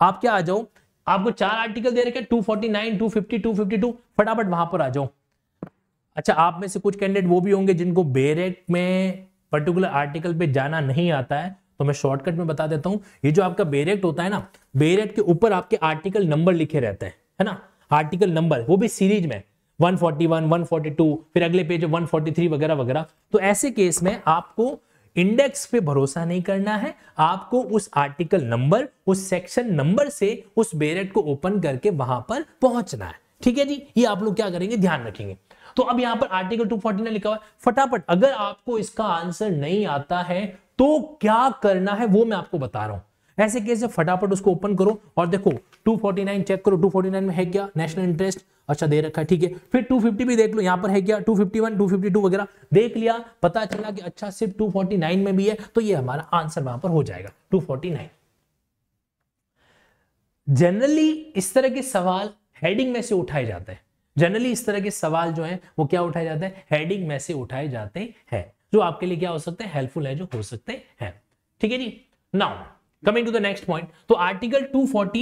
आप क्या आ जाओ आपको चार आर्टिकल दे रखे two forty nine to fifty two fifty two फटाफट वहां पर आ जाओ अच्छा आप में से कुछ कैंडिडेट वो भी होंगे जिनको बेर एक्ट में पर्टिकुलर आर्टिकल पे जाना नहीं आता है तो मैं शॉर्टकट में बता देता हूँ ये जो आपका बेरेट होता है ना बेरेट के ऊपर आपके आर्टिकल नंबर लिखे रहते हैं है ना आर्टिकल नंबर वो भी सीरीज में 141 142 फिर अगले पेज 143 वगैरह वगैरह तो ऐसे केस में आपको इंडेक्स पे भरोसा नहीं करना है आपको उस आर्टिकल नंबर उस सेक्शन नंबर से उस बेरेट को ओपन करके वहां पर पहुंचना है ठीक है जी ये आप लोग क्या करेंगे ध्यान रखेंगे तो अब यहां पर आर्टिकल ने लिखा हुआ है फटाफट अगर आपको इसका आंसर नहीं आता है तो क्या करना है वो मैं आपको बता रहा हूं ऐसे केस फटाफट उसको ओपन करो और देखो 249 चेक करो 249 में है क्या नेशनल इंटरेस्ट अच्छा दे रखा है ठीक है फिर 250 भी देख लो यहाँ पर है क्या 251 252 वगैरह देख लिया पता चला कि अच्छा सिर्फ 249 में भी है तो ये हमारा आंसर वहां पर हो जाएगा 249 जनरली इस तरह के सवाल हेडिंग में से उठाए जाते हैं जनरली इस तरह के सवाल जो है वो क्या उठाए जाते हैं हेडिंग में से उठाए जाते हैं जो आपके लिए क्या हो सकते हैं हेल्पफुल है जो हो सकते हैं ठीक है जी now coming to the next point तो आर्टिकल 249 फोर्टी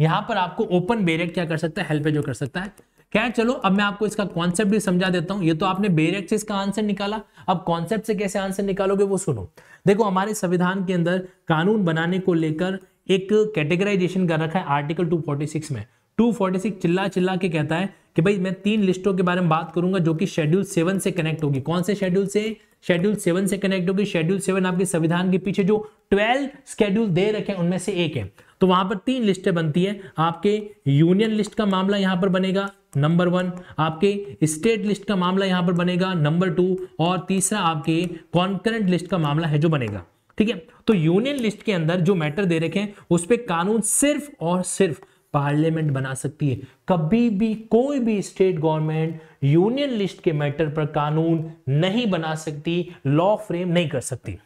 यहां पर आपको ओपन बेरेट क्या कर सकता है हेल्प जो कर सकता है क्या है चलो अब मैं आपको इसका कॉन्सेप्ट भी समझा देता हूं ये तो आपने बेरेट से इसका आंसर निकाला अब कॉन्सेप्ट से कैसे आंसर निकालोगे वो सुनो देखो हमारे संविधान के अंदर कानून बनाने को लेकर एक कैटेगराइजेशन कर रखा है आर्टिकल 246 में 246 चिल्ला चिल्ला के कहता है कि भाई मैं तीन लिस्टों के बारे में बात करूंगा जो कि शेड्यूल सेवन से कनेक्ट होगी कौन से शेड्यूल से शेड्यूल सेवन से कनेक्ट होगी शेड्यूल सेवन आपके संविधान के पीछे जो ट्वेल्व स्केड्यूल दे रखे हैं उनमें से एक है तो वहां पर तीन लिस्टें बनती है आपके यूनियन लिस्ट का मामला यहां पर बनेगा नंबर वन आपके स्टेट लिस्ट का मामला यहां पर बनेगा नंबर टू और तीसरा आपके कॉन्करेंट लिस्ट का मामला है जो बनेगा ठीक है तो यूनियन लिस्ट के अंदर जो मैटर दे रखे हैं उस पर कानून सिर्फ और सिर्फ पार्लियामेंट बना सकती है कभी भी कोई भी स्टेट गवर्नमेंट यूनियन लिस्ट के मैटर पर कानून नहीं बना सकती लॉ फ्रेम नहीं कर सकती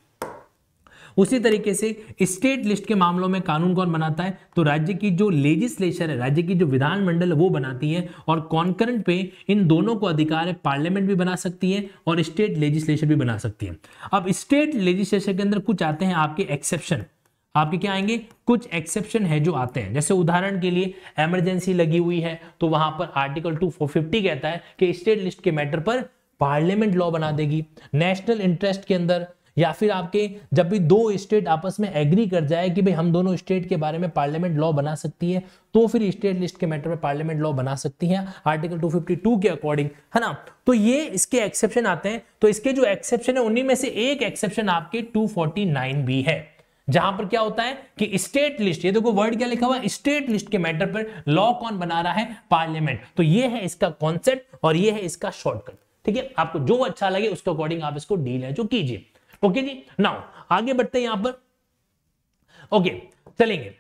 उसी तरीके से स्टेट लिस्ट के मामलों में कानून कौन बनाता है तो राज्य की जो लेजिस्लेचर है राज्य की जो विधानमंडल है वो बनाती है और कॉन्करेंट पे इन दोनों को अधिकार है पार्लियामेंट भी बना सकती है और स्टेट लेजिस्लेचर भी बना सकती है अब स्टेट लेजिस्लेचर के अंदर कुछ आते हैं आपके एक्सेप्शन आपके क्या आएंगे कुछ एक्सेप्शन है जो आते हैं जैसे उदाहरण के लिए एमरजेंसी लगी हुई है तो वहां पर आर्टिकल टू कहता है कि स्टेट लिस्ट के मैटर पर पार्लियामेंट लॉ बना देगी नेशनल इंटरेस्ट के अंदर या फिर आपके जब भी दो स्टेट आपस में एग्री कर जाए कि भाई हम दोनों स्टेट के बारे में पार्लियामेंट लॉ बना सकती है तो फिर स्टेट लिस्ट के मैटर में पार्लियामेंट लॉ बना सकती है आर्टिकल 252 के अकॉर्डिंग है ना तो ये इसके एक्सेप्शन आते हैं तो इसके जो एक्सेप्शन है उन्हीं में से एक एक्सेप्शन आपके 249 भी है जहां पर क्या होता है कि स्टेट लिस्ट ये देखो वर्ड क्या लिखा हुआ है स्टेट लिस्ट के मैटर पर लॉ कौन बना रहा है पार्लियामेंट तो ये है इसका कॉन्सेप्ट और ये है इसका शॉर्टकट ठीक है आपको जो अच्छा लगे उसके अकॉर्डिंग आप इसको डील है जो कीजिए ओके जी नाउ आगे बढ़ते हैं यहां पर ओके चलेंगे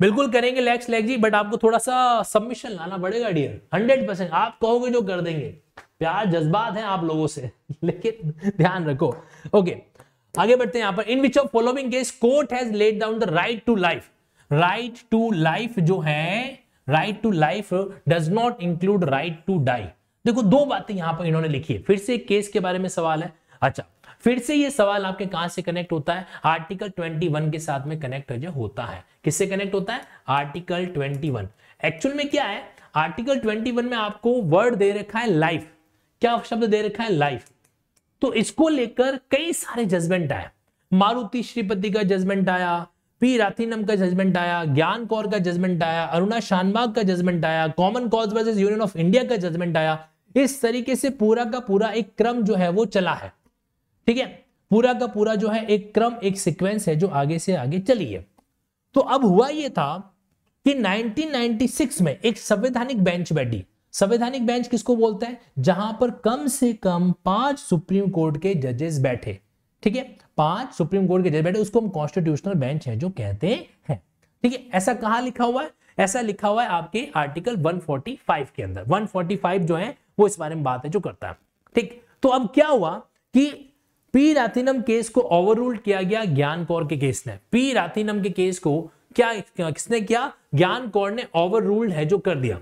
बिल्कुल करेंगे लेक्स लेक जी बट आपको थोड़ा सा सबमिशन लाना पड़ेगा डियर हंड्रेड परसेंट आप कहोगे जो कर देंगे प्यार जज्बात है आप लोगों से लेकिन ध्यान रखो ओके okay. आगे बढ़ते हैं पर in which of following case court has laid down the right to life right to life जो है right to life does not include right to die देखो दो बातें यहां पर इन्होंने लिखी है फिर से केस के बारे में सवाल है अच्छा फिर से ये सवाल आपके कहां से कनेक्ट होता है आर्टिकल 21 के साथ में कनेक्ट हो होता है किससे कनेक्ट होता है आर्टिकल 21 एक्चुअल में क्या है आर्टिकल 21 में आपको वर्ड दे रखा है लाइफ क्या शब्द दे रखा है लाइफ तो इसको लेकर कई सारे जजमेंट आए मारुति श्रीपति का जजमेंट आया पी राथीनम का जजमेंट आया ज्ञान कौर का जजमेंट आया अरुणा शानबाग का जजमेंट आया common cause versus union of India का जजमेंट आया इस तरीके से पूरा का पूरा एक क्रम जो है वो चला है ठीक है पूरा का पूरा जो है एक क्रम एक सिक्वेंस है जो आगे से आगे चली है तो अब हुआ यह था कि 1996 में एक संवैधानिक बेंच बैठी संवैधानिक बेंच किसको बोलता है जहां पर कम से कम पांच सुप्रीम कोर्ट के जजेस बैठे ठीक है पांच सुप्रीम कोर्ट के जज बैठे उसको हम कॉन्स्टिट्यूशनल बेंच है जो कहते हैं ठीक है ऐसा कहा लिखा हुआ है ऐसा लिखा हुआ है आपके आर्टिकल 145 के अंदर 145 जो है वो इस बारे में बात है जो करता है ठीक तो अब क्या हुआ कि पी राथिनम केस को ओवर रूल किया गया ज्ञान कौर के केस ने पी राथिनम के केस को क्या किसने किया ज्ञान कौर ने ओवर रूल्ड है जो कर दिया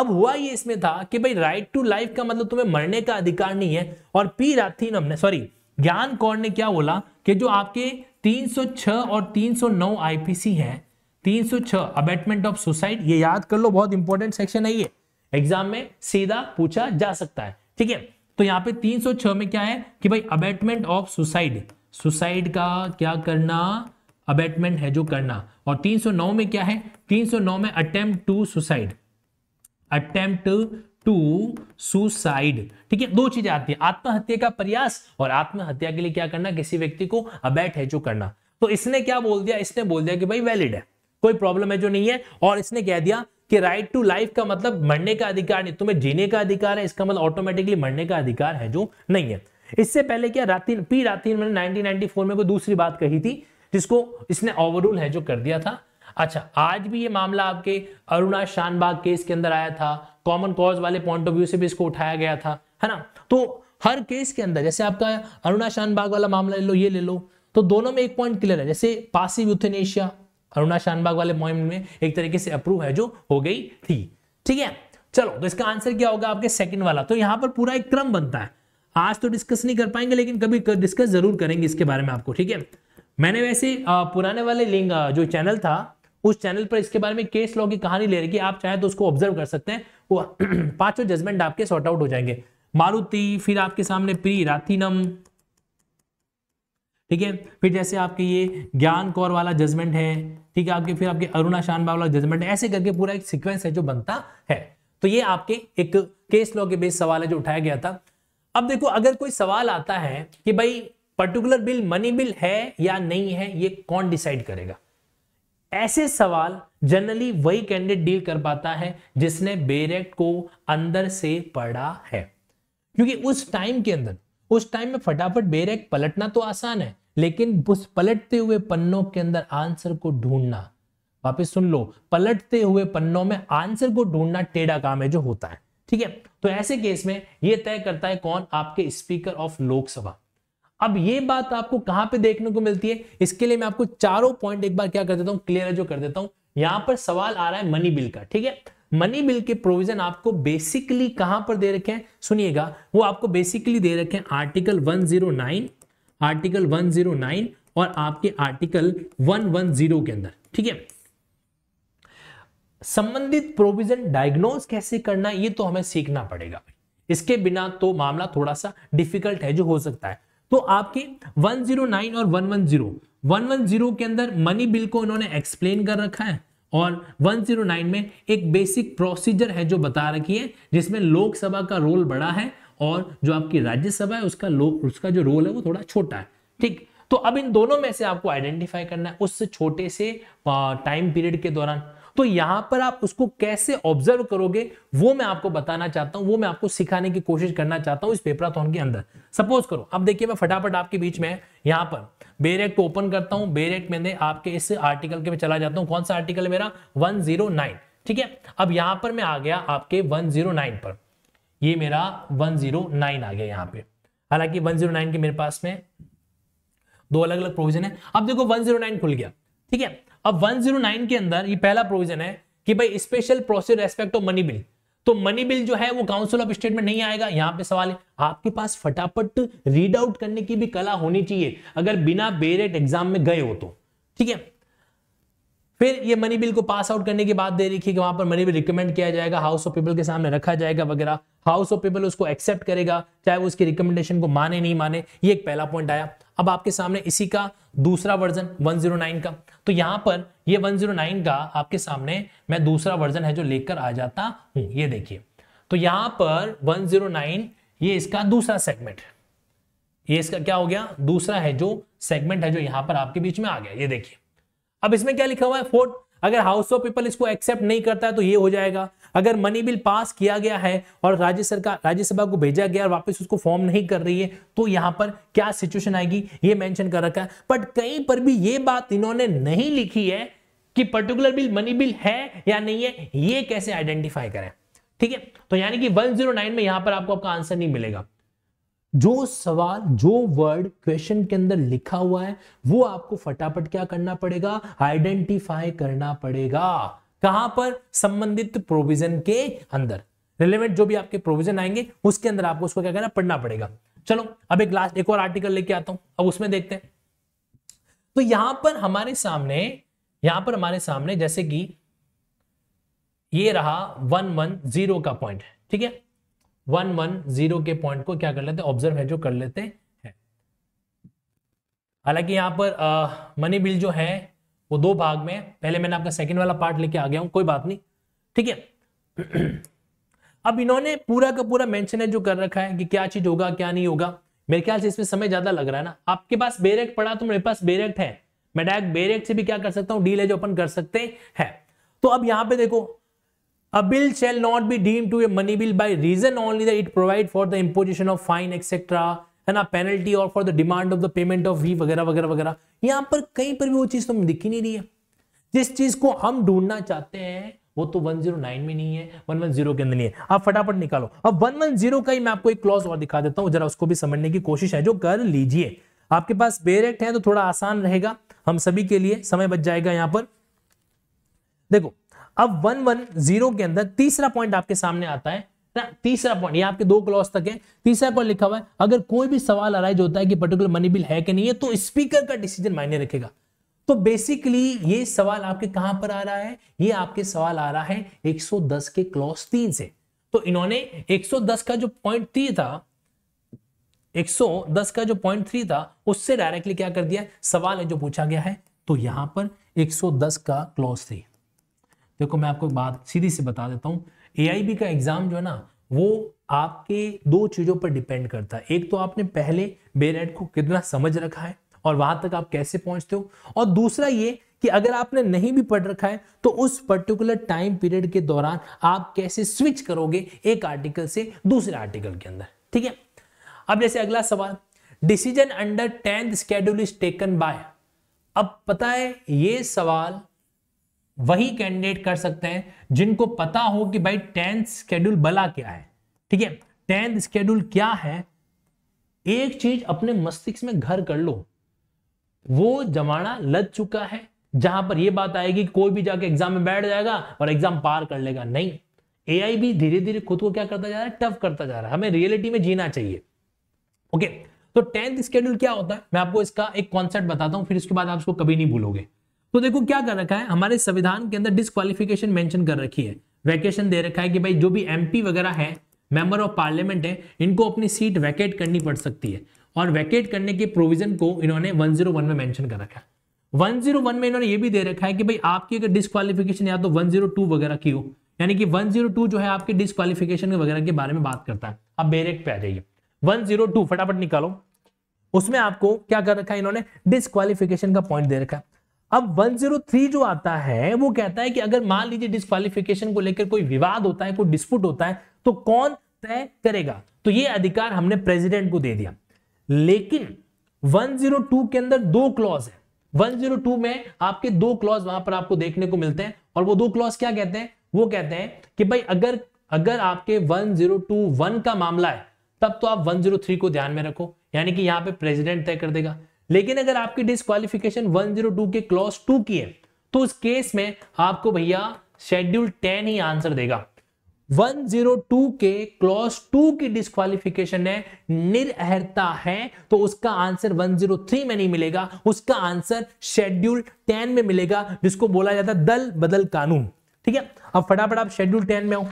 अब हुआ ये इसमें था कि भाई राइट टू लाइफ का मतलब तुम्हें मरने का अधिकार नहीं है और पी राथीनम ने सॉरी ज्ञान कौर ने क्या बोला कि जो आपके 306 और 309 आईपीसी हैं 306 अबेटमेंट ऑफ सुसाइड ये याद कर लो बहुत इंपॉर्टेंट सेक्शन है ये एग्जाम में सीधा पूछा जा सकता है ठीक है तो यहाँ पे 306 में क्या है कि भाई अबेटमेंट ऑफ सुसाइड सुसाइड का क्या करना अबेटमेंट है जो करना और 309 में क्या है 309 में attempt to suicide attempt to suicide ठीक है दो चीजें आती है आत्महत्या का प्रयास और आत्महत्या के लिए क्या करना किसी व्यक्ति को अबैठ है जो करना तो इसने क्या बोल दिया इसने बोल दिया कि भाई वैलिड है कोई प्रॉब्लम है जो नहीं है और इसने कह दिया कि राइट टू लाइफ का मतलब मरने का अधिकार नहीं तुम्हें जीने का अधिकार है इसका मतलब ऑटोमेटिकली मरने का अधिकार है जो नहीं है इससे पहले क्या रातीन पी राति मैंने 1994 में कोई दूसरी बात कही थी जिसको इसने ओवररूल है जो कर दिया था अच्छा आज भी ये मामला आपके अरुणा शानबाग केस के अंदर आया था कॉमन कॉज वाले पॉइंट ऑफ व्यू से भी इसको उठाया गया था है ना तो हर केस के अंदर जैसे आपका अरुणा शानबाग वाला मामला ले लो ये ले लो तो दोनों में एक पॉइंट क्लियर है जैसे पासिव यूथनेशिया अरुणा शानबाग वाले पॉइंट में एक तरीके से अप्रूव है जो हो गई थी ठीक है चलो तो इसका आंसर क्या होगा आपके सेकंड वाला तो यहां पर पूरा एक क्रम बनता है आज तो डिस्कस नहीं कर पाएंगे लेकिन कभी कर, डिस्कस जरूर करेंगे इसके बारे में आपको ठीक है मैंने वैसे पुराने वाले लिंक जो चैनल था उस चैनल पर इसके बारे में केस लॉ की कहानी ले रखी आप चाहे तो उसको ऑब्जर्व कर सकते हैं वो पांचों जजमेंट आपके सॉर्ट आउट हो जाएंगे मारुति फिर आपके सामने प्री राथीनम ठीक है फिर जैसे आपके ये ज्ञान कौर वाला जजमेंट है ठीक है आपके फिर आपके अरुणा शानबा वाला जजमेंट ऐसे करके पूरा एक सिक्वेंस है जो बनता है तो ये आपके एक केस लॉ के बेस सवाल है जो उठाया गया था अब देखो अगर कोई सवाल आता है कि भाई पर्टिकुलर बिल मनी बिल है या नहीं है ये कौन डिसाइड करेगा ऐसे सवाल जनरली वही कैंडिडेट डील कर पाता है जिसने बेरेक्ट को अंदर से पढ़ा है क्योंकि उस टाइम के अंदर उस टाइम में फटाफट बेरेक्ट पलटना तो आसान है लेकिन उस पलटते हुए पन्नों के अंदर आंसर को ढूंढना वापस सुन लो पलटते हुए पन्नों में आंसर को ढूंढना टेढ़ा काम है जो होता है ठीक है तो ऐसे केस में यह तय करता है कौन आपके स्पीकर ऑफ लोकसभा अब ये बात आपको कहां पे देखने को मिलती है इसके लिए मैं आपको चारों पॉइंट एक बार क्या कर देता हूं क्लियर जो कर देता हूं यहां पर सवाल आ रहा है मनी बिल का ठीक है मनी बिल के प्रोविजन आपको बेसिकली कहां पर दे रखे हैं सुनिएगा वो आपको बेसिकली दे रखे हैं आर्टिकल 109 आर्टिकल 109 और आपके आर्टिकल 110 के अंदर ठीक है संबंधित प्रोविजन डायग्नोज कैसे करना ये तो हमें सीखना पड़ेगा इसके बिना तो मामला थोड़ा सा डिफिकल्ट है जो हो सकता है तो आपके 109 और 110 110 के अंदर मनी बिल को उन्होंने एक्सप्लेन कर रखा है और 109 में एक बेसिक प्रोसीजर है जो बता रखी है जिसमें लोकसभा का रोल बड़ा है और जो आपकी राज्यसभा है उसका लो, उसका जो रोल है वो थोड़ा छोटा है ठीक तो अब इन दोनों में से आपको आइडेंटिफाई करना है उस छोटे से टाइम पीरियड के दौरान तो यहां पर आप उसको कैसे ऑब्जर्व करोगे वो मैं आपको बताना चाहता हूं वो मैं आपको सिखाने की कोशिश करना चाहता हूं इस पेपराथॉन के अंदर सपोज करो अब देखिए मैं फटाफट आपके बीच में यहां पर बेरेक्ट ओपन करता हूं बेरेक्ट मैंने आपके इस आर्टिकल के चला जाता हूं कौन सा आर्टिकल है मेरा वन oh ठीक है अब यहां पर मैं आ गया आपके वन oh पर ये मेरा नाइन oh आ गया यहां पे हालांकि नाइन के मेरे पास में दो अलग अलग प्रोविजन है अब देखो नाइन खुल गया ठीक है अब 109 के अंदर ये पहला प्रोविजन है कि भाई special process respect of money bill तो मनी बिल जो है वो काउंसिल ऑफ स्टेट में नहीं आएगा यहाँ पे सवाल है आपके पास फटाफट रीड आउट करने की भी कला होनी चाहिए अगर बिना बेरेट एग्जाम में गए हो तो ठीक है फिर ये मनी बिल को पास आउट करने की बात दे रही है कि वहां पर मनी बिल रिकमेंड किया जाएगा हाउस ऑफ पीपल के सामने रखा जाएगा वगैरह हाउस ऑफ पीपल उसको एक्सेप्ट करेगा चाहे वो उसकी रिकमेंडेशन को माने नहीं माने ये एक पहला पॉइंट आया अब आपके सामने इसी का दूसरा वर्जन 109 का तो यहां पर ये 109 का आपके सामने मैं दूसरा वर्जन है जो लेकर आ जाता हूं ये देखिए तो यहां पर 109 ये इसका दूसरा सेगमेंट ये इसका क्या हो गया दूसरा है जो सेगमेंट है जो यहां पर आपके बीच में आ गया ये देखिए अब इसमें क्या लिखा हुआ है फोर्थ अगर हाउस ऑफ पीपल इसको एक्सेप्ट नहीं करता है तो ये हो जाएगा अगर मनी बिल पास किया गया है और राज्य सरकार राज्यसभा को भेजा गया और वापस उसको फॉर्म नहीं कर रही है तो यहां पर क्या सिचुएशन आएगी ये मेंशन कर रखा है बट कहीं पर भी ये बात इन्होंने नहीं लिखी है कि पर्टिकुलर बिल मनी बिल है या नहीं है ये कैसे आइडेंटिफाई करें ठीक है तो यानी कि नाइन में यहां पर आपको आपका आंसर नहीं मिलेगा जो सवाल जो वर्ड क्वेश्चन के अंदर लिखा हुआ है वो आपको फटाफट क्या करना पड़ेगा आइडेंटिफाई करना पड़ेगा कहां पर संबंधित प्रोविजन के अंदर रिलेवेंट जो भी आपके प्रोविजन आएंगे उसके अंदर आपको उसको क्या करना पढ़ना पड़ेगा चलो अब एक लास्ट एक और आर्टिकल लेके आता हूं अब उसमें देखते हैं तो यहां पर हमारे सामने यहां पर हमारे सामने जैसे कि ये रहा वन वन जीरो का पॉइंट ठीक है वन वन जीरो के पॉइंट को क्या कर लेते हैं ऑब्जर्व है जो कर लेते हैं हालांकि यहां पर आ, मनी बिल जो है वो दो भाग में पहले मैंने आपका सेकंड वाला पार्ट लेके आ गया हूं कोई बात नहीं ठीक है अब इन्होंने पूरा का पूरा मेंशन है जो कर रखा है कि क्या चीज होगा क्या नहीं होगा मेरे ख्याल से इसमें समय ज्यादा लग रहा है ना आपके पास बेरेक्ट पड़ा तो मेरे पास बेरेक्ट है मैं डायरेक्ट बेरेक्ट से भी क्या कर सकता हूँ डील है जो अपन कर सकते हैं तो अब यहाँ पे देखो a bill shall not be deem to a money bill by reason only that it provide for the imposition of fine, etc. है ना पेनल्टी और for the demand of the payment of वी वगैरह वगैरह वगैरह यहाँ पर कहीं पर भी वो चीज़ तो दिख ही नहीं रही है जिस चीज़ को हम ढूंढना चाहते हैं वो तो 109 में नहीं है 110 के अंदर नहीं है आप फटाफट निकालो अब 110 का ही मैं आपको एक क्लॉज और दिखा देता हूँ जरा उसको भी समझने की कोशिश है जो कर लीजिए आपके पास बेरेक्ट है तो थोड़ा आसान रहेगा हम सभी के लिए समय बच जाएगा यहाँ पर देखो अब 110 के अंदर तीसरा पॉइंट आपके सामने आता है तीसरा पॉइंट ये आपके दो क्लॉज तक है तीसरा पॉइंट लिखा हुआ है अगर कोई भी सवाल अराइज होता है कि पर्टिकुलर मनी बिल है कि नहीं है तो स्पीकर का डिसीजन मायने रखेगा तो बेसिकली ये सवाल आपके कहां पर आ रहा है ये आपके सवाल आ रहा है 110 के क्लॉज तीन से तो इन्होंने 110 का जो पॉइंट थ्री था 110 का जो पॉइंट थ्री था उससे डायरेक्टली क्या कर दिया सवाल है जो पूछा गया है तो यहां पर 110 का क्लॉज थ्री देखो मैं आपको बात सीधी से बता देता हूं ए का एग्ज़ाम जो है ना वो आपके दो चीज़ों पर डिपेंड करता है एक तो आपने पहले बेरेड को कितना समझ रखा है और वहां तक आप कैसे पहुंचते हो और दूसरा ये कि अगर आपने नहीं भी पढ़ रखा है तो उस पर्टिकुलर टाइम पीरियड के दौरान आप कैसे स्विच करोगे एक आर्टिकल से दूसरे आर्टिकल के अंदर ठीक है अब जैसे अगला सवाल decision under tenth schedule is taken by अब पता है ये सवाल वही कैंडिडेट कर सकते हैं जिनको पता हो कि भाई टेंथ स्केड्यूल बला क्या है ठीक है टेंथ स्केड्यूल क्या है एक चीज अपने मस्तिष्क में घर कर लो वो जमाना लग चुका है जहां पर यह बात आएगी कोई भी जाके एग्जाम में बैठ जाएगा और एग्जाम पार कर लेगा नहीं ए भी धीरे धीरे खुद को क्या करता जा रहा है टफ करता जा रहा है हमें रियलिटी में जीना चाहिए ओके तो टेंथ स्केड्यूल क्या होता है मैं आपको इसका एक कॉन्सेप्ट बताता हूं फिर इसके बाद आप उसको कभी नहीं भूलोगे तो देखो क्या कर रखा है हमारे संविधान के अंदर डिस्कालिफिकेशन मेंशन कर रखी है वैकेशन दे रखा है कि भाई जो भी एमपी वगैरह है मेंबर ऑफ पार्लियामेंट है इनको अपनी सीट वैकेट करनी पड़ सकती है और वैकेट करने के प्रोविजन को इन्होंने 101 में मेंशन कर रखा है 101 में इन्होंने ये भी दे रखा है कि भाई आपकी अगर डिस्कालिफिकेशन या तो 102 वगैरह की हो यानी कि 102 जो है आपके डिस्कालिफिकेशन वगैरह के बारे में बात करता है अब बेरेक पे आ जाइए 102 फटाफट निकालो उसमें आपको क्या कर रखा है इन्होंने डिस्कालिफिकेशन का पॉइंट दे रखा है अब 103 जो आता है वो कहता है कि अगर मान लीजिए डिस्कालिफिकेशन को लेकर कोई विवाद होता है कोई डिस्प्यूट होता है तो कौन तय करेगा तो ये अधिकार हमने प्रेसिडेंट को दे दिया लेकिन 102 के अंदर दो क्लॉज है 102 में आपके दो क्लॉज वहां पर आपको देखने को मिलते हैं और वो दो क्लॉज क्या कहते हैं वो कहते हैं कि भाई अगर अगर आपके वन वन का मामला है तब तो आप वन को ध्यान में रखो यानी कि यहां पे प्रेजिडेंट तय कर देगा लेकिन अगर आपकी डिस्कालिफिकेशन 102 के क्लॉस टू की है तो उस केस में आपको भैया शेड्यूल टेन ही आंसर देगा 102 के क्लॉस 2 की डिस्कालिफिकेशन है निरअहता है तो उसका आंसर 103 में नहीं मिलेगा उसका आंसर शेड्यूल 10 में मिलेगा जिसको बोला जाता है दल बदल कानून ठीक है अब फटाफट आप शेड्यूल 10 में हो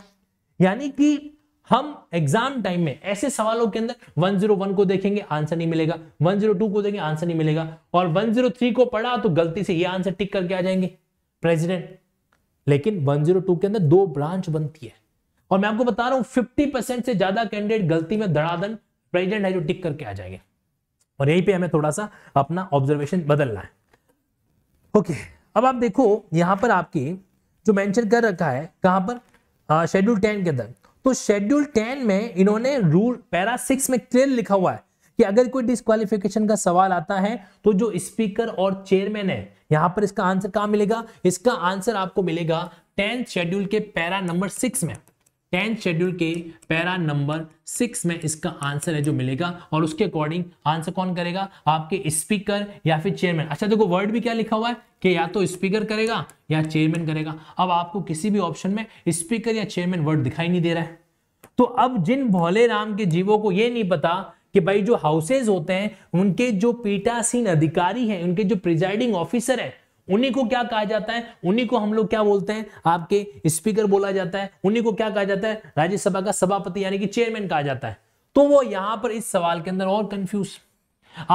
यानी कि हम एग्जाम टाइम में ऐसे सवालों के अंदर 101 को देखेंगे आंसर नहीं मिलेगा 102 को देखेंगे आंसर नहीं मिलेगा और 103 को पढ़ा तो गलती से ये आंसर टिक करके आ जाएंगे प्रेसिडेंट लेकिन 102 के अंदर दो ब्रांच बनती है और मैं आपको बता रहा हूं 50 परसेंट से ज्यादा कैंडिडेट गलती में धड़ाधन प्रेजिडेंट है जो टिक करके आ जाएंगे और यही पे हमें थोड़ा सा अपना ऑब्जर्वेशन बदलना है ओके अब आप देखो यहां पर आपकी जो मैंशन कर रखा है कहां पर शेड्यूल टेन के अंदर तो शेड्यूल टेन में इन्होंने रूल पैरा सिक्स में क्लियर लिखा हुआ है कि अगर कोई डिस्कालिफिकेशन का सवाल आता है तो जो स्पीकर और चेयरमैन है यहां पर इसका आंसर कहां मिलेगा इसका आंसर आपको मिलेगा टेंथ शेड्यूल के पैरा नंबर सिक्स में टेंथ शेड्यूल के पैरा नंबर सिक्स में इसका आंसर है जो मिलेगा और उसके अकॉर्डिंग आंसर कौन करेगा आपके स्पीकर या फिर चेयरमैन अच्छा देखो वर्ड भी क्या लिखा हुआ है कि या तो स्पीकर करेगा या चेयरमैन करेगा अब आपको किसी भी ऑप्शन में स्पीकर या चेयरमैन वर्ड दिखाई नहीं दे रहा है तो अब जिन भोले राम के जीवों को यह नहीं पता कि भाई जो हाउसेज होते हैं उनके जो पीटासीन अधिकारी हैं उनके जो प्रिजाइडिंग ऑफिसर है उन्हीं को क्या कहा जाता है उन्हीं को हम लोग क्या बोलते हैं आपके स्पीकर बोला जाता है उन्हीं को क्या कहा जाता है राज्यसभा का सभापति यानी कि चेयरमैन कहा जाता है तो वो यहां पर इस सवाल के अंदर और कंफ्यूज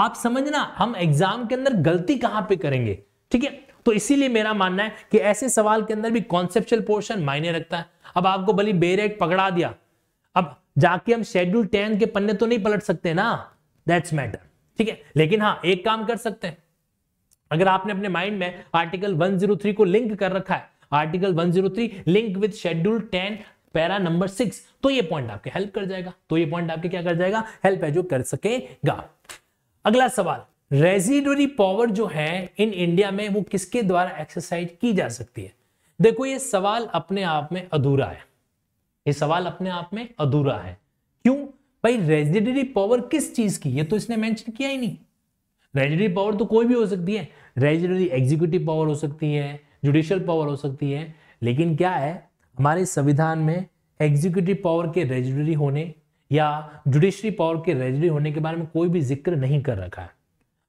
आप समझना हम एग्जाम के अंदर गलती कहां पे करेंगे ठीक है तो इसीलिए मेरा मानना है कि ऐसे सवाल के अंदर भी कॉन्सेप्चुअल पोर्शन मायने रखता है अब आपको बली बेरेट पकड़ा दिया अब जाके हम शेड्यूल टेन के पन्ने तो नहीं पलट सकते ना दैट्स मैटर ठीक है लेकिन हाँ एक काम कर सकते हैं अगर आपने अपने माइंड में आर्टिकल 103 को लिंक कर रखा है article 103 link with schedule 10 para number six तो ये पॉइंट आपके हेल्प कर जाएगा तो ये पॉइंट आपके क्या कर जाएगा हेल्प है जो कर सकेगा अगला सवाल रेजिडरी पावर जो है इन इंडिया में वो किसके द्वारा एक्सरसाइज की जा सकती है देखो ये सवाल अपने आप में अधूरा है ये सवाल अपने आप में अधूरा है क्यों भाई रेजिडरी पावर किस चीज की ये तो इसने मेंशन किया ही नहीं रेजिडरी पावर तो कोई भी हो सकती है रेजिडरी एग्जीक्यूटिव पावर हो सकती है जुडिशल पावर हो सकती है लेकिन क्या है हमारे संविधान में एग्जीक्यूटिव पावर के रेजिडरी होने या जुडिशरी पावर के रेजिडरी होने के बारे में कोई भी जिक्र नहीं कर रखा है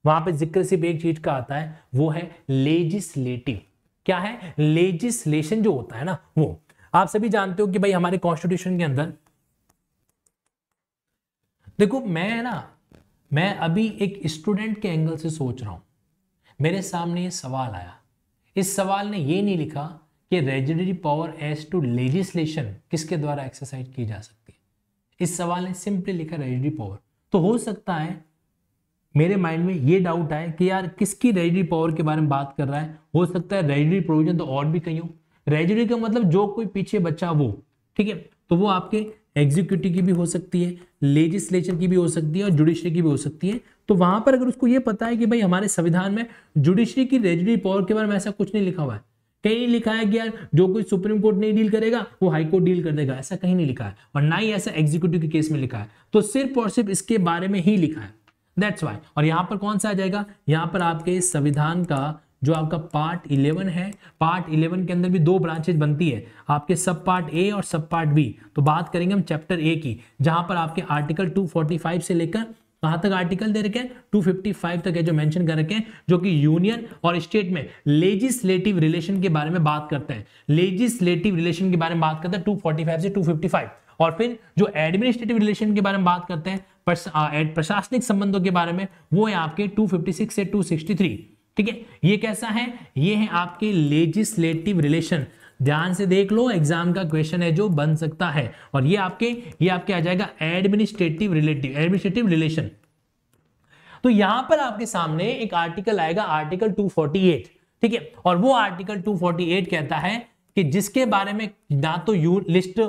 वहां पे जिक्र सिर्फ एक चीज का आता है वो है लेजिस्लेटिव क्या है लेजिस्लेशन जो होता है ना वो आप सभी जानते हो कि भाई हमारे कॉन्स्टिट्यूशन के अंदर देखो मैं ना मैं अभी एक स्टूडेंट के एंगल से सोच रहा हूं मेरे सामने ये सवाल आया इस सवाल ने ये नहीं लिखा कि residuary power as to legislation किसके द्वारा एक्सरसाइज की जा सकती है इस सवाल ने सिंपली लिखा रेजिडरी पावर तो हो सकता है मेरे माइंड में ये डाउट आए कि यार किसकी रेजिडरी पावर के बारे में बात कर रहा है हो सकता है रेजिडरी प्रोविजन तो और भी कहीं हो रेजिडरी का मतलब जो कोई पीछे बचा वो ठीक है तो वो आपके एग्जीक्यूटिव की भी हो सकती है लेजिस्लेचर की भी हो सकती है और जुडिशरी की भी हो सकती है तो वहां पर अगर उसको ये पता है कि भाई हमारे संविधान में जुडिशरी की रेजडी पावर के बारे में ऐसा कुछ नहीं लिखा हुआ है कहीं लिखा है कि यार जो कोई सुप्रीम कोर्ट नहीं डील करेगा वो हाई कोर्ट डील कर देगा ऐसा कहीं नहीं लिखा है और ना ही ऐसा एग्जीक्यूटिव के केस में लिखा है तो सिर्फ और सिर्फ इसके बारे में ही लिखा है दैट्स वाई और यहाँ पर कौन सा आ जाएगा यहाँ पर आपके संविधान का जो आपका पार्ट इलेवन है पार्ट इलेवन के अंदर भी दो ब्रांचेज बनती है आपके सब पार्ट ए और सब पार्ट बी तो बात करेंगे हम चैप्टर ए की जहां पर आपके आर्टिकल 245 से लेकर कहाँ तक आर्टिकल दे रखे टू फिफ्टी फाइव तक है जो मेंशन कर रखे हैं जो कि यूनियन और स्टेट में लेजिस्लेटिव रिलेशन के बारे में बात करते हैं लेजिस्लेटिव रिलेशन के बारे में बात करते हैं टू फोर्टी फाइव से टू फिफ्टी फाइव और फिर जो एडमिनिस्ट्रेटिव रिलेशन के बारे में बात करते हैं प्रशासनिक संबंधों के बारे में वो है आपके 256 से 263 ठीक है ये कैसा है ये है आपके लेजिस्लेटिव रिलेशन ध्यान से देख लो एग्जाम का क्वेश्चन है जो बन सकता है और ये आपके ये आपके आ जाएगा एडमिनिस्ट्रेटिव रिलेटिव एडमिनिस्ट्रेटिव रिलेशन तो यहां पर आपके सामने एक आर्टिकल आएगा आर्टिकल 248 ठीक है और वो आर्टिकल 248 कहता है कि जिसके बारे में ना तो यू लिस्ट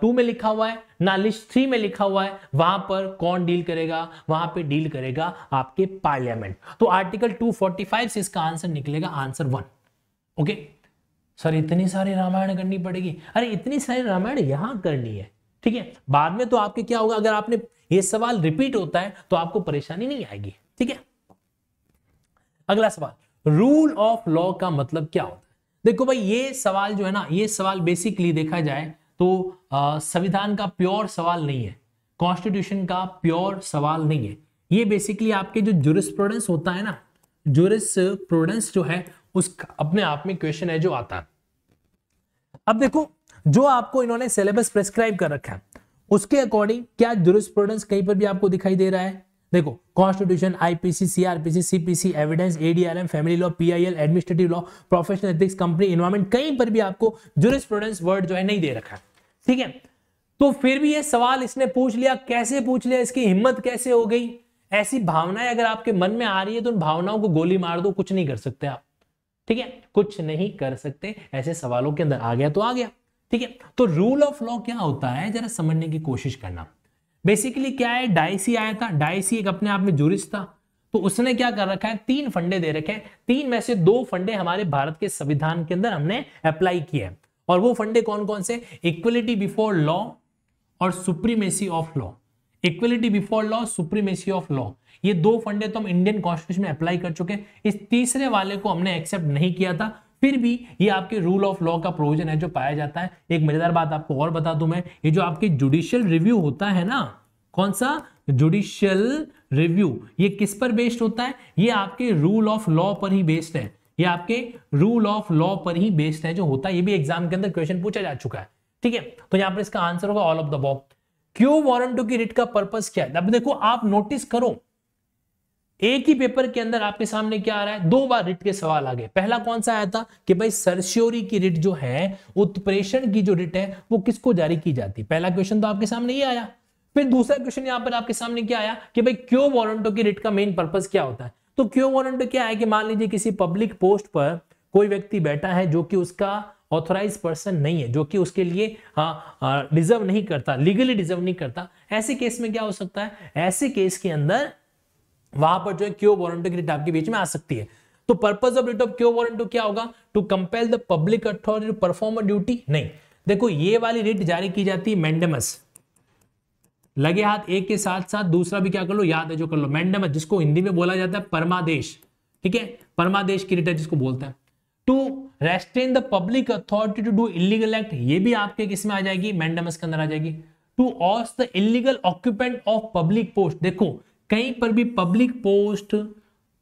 टू में लिखा हुआ है ना लिस्ट थ्री में लिखा हुआ है वहां पर कौन डील करेगा वहां पे डील करेगा आपके पार्लियामेंट तो आर्टिकल 245 से इसका आंसर निकलेगा आंसर वन ओके सर इतनी सारी रामायण करनी पड़ेगी अरे इतनी सारी रामायण यहाँ करनी है ठीक है बाद में तो आपके क्या होगा अगर आपने ये सवाल रिपीट होता है तो आपको परेशानी नहीं आएगी ठीक है अगला सवाल रूल ऑफ लॉ का मतलब क्या होता है देखो भाई ये सवाल जो है ना ये सवाल बेसिकली देखा जाए तो संविधान का प्योर सवाल नहीं है कॉन्स्टिट्यूशन का प्योर सवाल नहीं है ये बेसिकली आपके जो जुरिस्प्रोडेंस होता है ना जुरिस प्रोडेंस जो है उस अपने आप में क्वेश्चन है जो आता है अब देखो जो आपको इन्होंने सिलेबस प्रेस्क्राइब कर रखा है उसके अकॉर्डिंग क्या जुरिस्प्रूडेंस कहीं पर भी आपको दिखाई दे रहा है देखो constitution IPC CrPC CPC evidence ADRM family law PIL administrative law professional ethics company environment कहीं पर भी आपको जुरिस्प्रूडेंस वर्ड जो है नहीं दे रखा है ठीक है तो फिर भी ये सवाल इसने पूछ लिया कैसे पूछ लिया इसकी हिम्मत कैसे हो गई ऐसी भावनाएं अगर आपके मन में आ रही है तो उन भावनाओं को गोली मार दो कुछ नहीं कर सकते आप ठीक है कुछ नहीं कर सकते ऐसे सवालों के अंदर आ गया तो आ गया ठीक है तो रूल ऑफ लॉ क्या होता है जरा समझने की कोशिश करना बेसिकली क्या है डाइसी आया था डाइसी एक अपने आप में जूरिस्ट था तो उसने क्या कर रखा है तीन फंडे दे रखे हैं तीन में से दो फंडे हमारे भारत के संविधान के अंदर हमने अप्लाई किए हैं और वो फंडे कौन कौन से इक्वलिटी बिफोर लॉ और supremacy of law equality before law supremacy of law ये दो फंडे तो हम इंडियन कॉन्स्टिट्यूशन में अप्लाई कर चुके हैं इस तीसरे वाले को हमने एक्सेप्ट नहीं किया था फिर भी ये आपके रूल ऑफ लॉ का प्रोविजन है जो पाया जाता है एक मजेदार बात आपको और बता दू मैं ये जो आपके जुडिशियल रिव्यू होता है ना कौन सा जुडिशियल रिव्यू ये किस पर बेस्ड होता है ये आपके रूल ऑफ लॉ पर ही बेस्ड है ये आपके रूल ऑफ लॉ पर ही बेस्ड है जो होता है ये भी एग्जाम के अंदर क्वेश्चन पूछा जा चुका है ठीक है तो यहां पर इसका आंसर होगा all of the above quo warranto की रिट का पर्पज क्या है अब देखो आप नोटिस करो एक ही पेपर के अंदर आपके सामने क्या आ रहा है दो बार रिट के सवाल आ गए पहला कौन सा आया था कि भाई सरस्योरी की रिट जो है उत्प्रेषण की जो रिट है वो किसको जारी की जाती पहला क्वेश्चन तो आपके सामने ये आया फिर दूसरा क्वेश्चन यहां पर आपके सामने क्या आया कि भाई क्यों वॉरंटो की रिट का मेन पर्पज क्या होता है तो क्यों वॉरंटो क्या है कि मान लीजिए किसी पब्लिक पोस्ट पर कोई व्यक्ति बैठा है जो कि उसका ऑथोराइज पर्सन नहीं है जो कि उसके लिए डिजर्व हाँ, नहीं करता लीगली डिजर्व नहीं करता ऐसे केस में क्या हो सकता है ऐसे केस के अंदर वहां पर जो है क्यों वॉरंट की रिट आपके बीच में आ सकती है तो purpose of writ of quo warranto क्या होगा to compel the public authority to perform a duty नहीं देखो ये वाली रिट जारी की जाती है मैंडमस लगे हाथ एक के साथ साथ दूसरा भी क्या कर लो याद है जो कर लो मैंडमस जिसको हिंदी में बोला जाता है परमादेश ठीक है परमादेश की रिट है जिसको बोलता है to restrain the public authority to do illegal act ये भी आपके किस में आ जाएगी मैंडमस के अंदर आ जाएगी to oust the illegal occupant of public post देखो कहीं पर भी पब्लिक पोस्ट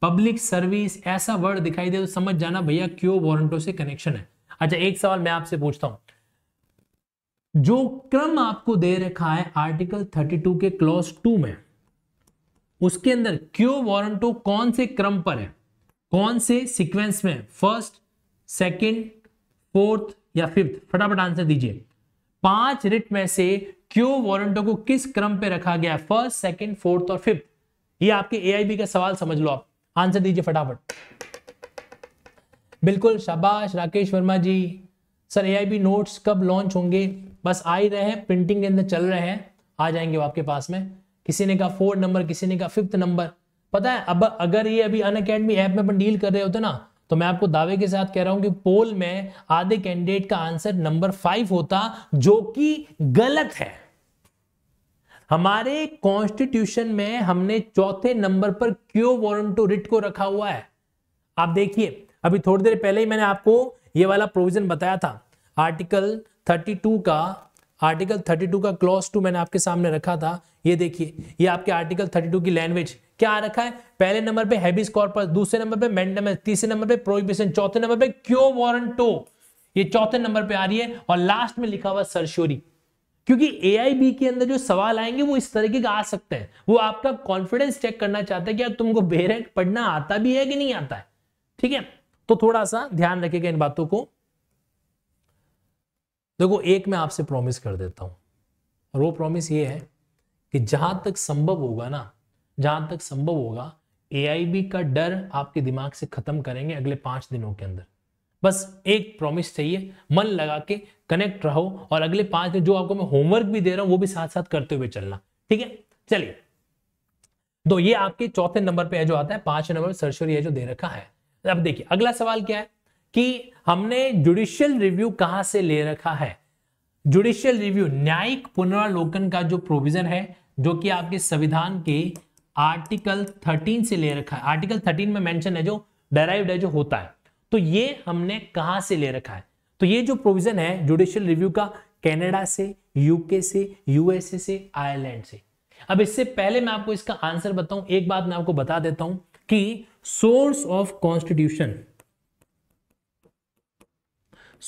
पब्लिक सर्विस ऐसा वर्ड दिखाई दे तो समझ जाना भैया क्यों वॉरंटो से कनेक्शन है अच्छा एक सवाल मैं आपसे पूछता हूं जो क्रम आपको दे रखा है आर्टिकल 32 के क्लॉज टू में उसके अंदर क्यों वॉरंटो कौन से क्रम पर है कौन से सीक्वेंस में फर्स्ट सेकेंड फोर्थ या फिफ्थ फटाफट आंसर दीजिए पांच रिट में से क्यों वॉरंटो को किस क्रम पे रखा गया फर्स्ट सेकेंड फोर्थ और फिफ्थ ये आपके एआईबी का सवाल समझ लो आप आंसर दीजिए फटाफट बिल्कुल शाबाश Rakesh Verma ji sir B notes कब लॉन्च होंगे बस आ ही रहे हैं प्रिंटिंग के अंदर चल रहे हैं आ जाएंगे वो आपके पास में किसी ने कहा फोर्थ नंबर किसी ने कहा फिफ्थ नंबर पता है अब अगर ये अभी अन अकेडमी ऐप में अपन डील कर रहे होते ना तो मैं आपको दावे के साथ कह रहा हूं कि पोल में आधे कैंडिडेट का आंसर नंबर फाइव होता जो कि गलत है हमारे कॉन्स्टिट्यूशन में हमने चौथे नंबर पर क्यों वॉरम टू रिट को रखा हुआ है आप देखिए अभी थोड़ी देर पहले ही मैंने आपको ये वाला प्रोविजन बताया था आर्टिकल 32 का आर्टिकल 32 का क्लॉज टू मैंने आपके सामने रखा था ये देखिए ये आपके आर्टिकल 32 की लैंग्वेज क्या आ रखा है पहले नंबर पे हैबिस कॉर्पस दूसरे नंबर पे मैंडम तीसरे नंबर पे प्रोहिबिशन चौथे नंबर पे क्यों वॉरंटो ये चौथे नंबर पे आ रही है और लास्ट में लिखा हुआ सरशोरी क्योंकि ए के अंदर जो सवाल आएंगे वो इस तरीके का आ सकते हैं वो आपका कॉन्फिडेंस चेक करना चाहते हैं कि तुमको बेरेक पढ़ना आता भी है कि नहीं आता है ठीक है तो थोड़ा सा ध्यान रखेगा इन बातों को देखो एक मैं आपसे प्रॉमिस कर देता हूं और वो प्रॉमिस ये है कि जहां तक संभव होगा ना जहां तक संभव होगा ए का डर आपके दिमाग से खत्म करेंगे अगले पांच दिनों के अंदर बस एक प्रॉमिस चाहिए मन लगा के कनेक्ट रहो और अगले पांच जो आपको मैं होमवर्क भी दे रहा हूं वो भी साथ साथ करते हुए चलना ठीक है चलिए तो ये आपके चौथे नंबर पे है जो आता है पांच नंबर सरसरी है जो दे रखा है अब देखिए अगला सवाल क्या है कि हमने जुडिशियल रिव्यू कहां से ले रखा है जुडिशियल रिव्यू न्यायिक पुनरावलोकन का जो प्रोविजन है जो कि आपके संविधान के आर्टिकल 13 से ले रखा है आर्टिकल 13 में मेंशन है जो डेराइव्ड है जो होता है तो ये हमने कहा से ले रखा है तो ये जो प्रोविजन है जुडिशियल रिव्यू का कैनेडा से यूके से यूएसए से आयरलैंड से अब इससे पहले मैं आपको इसका आंसर बताऊं एक बात मैं आपको बता देता हूं कि source of constitution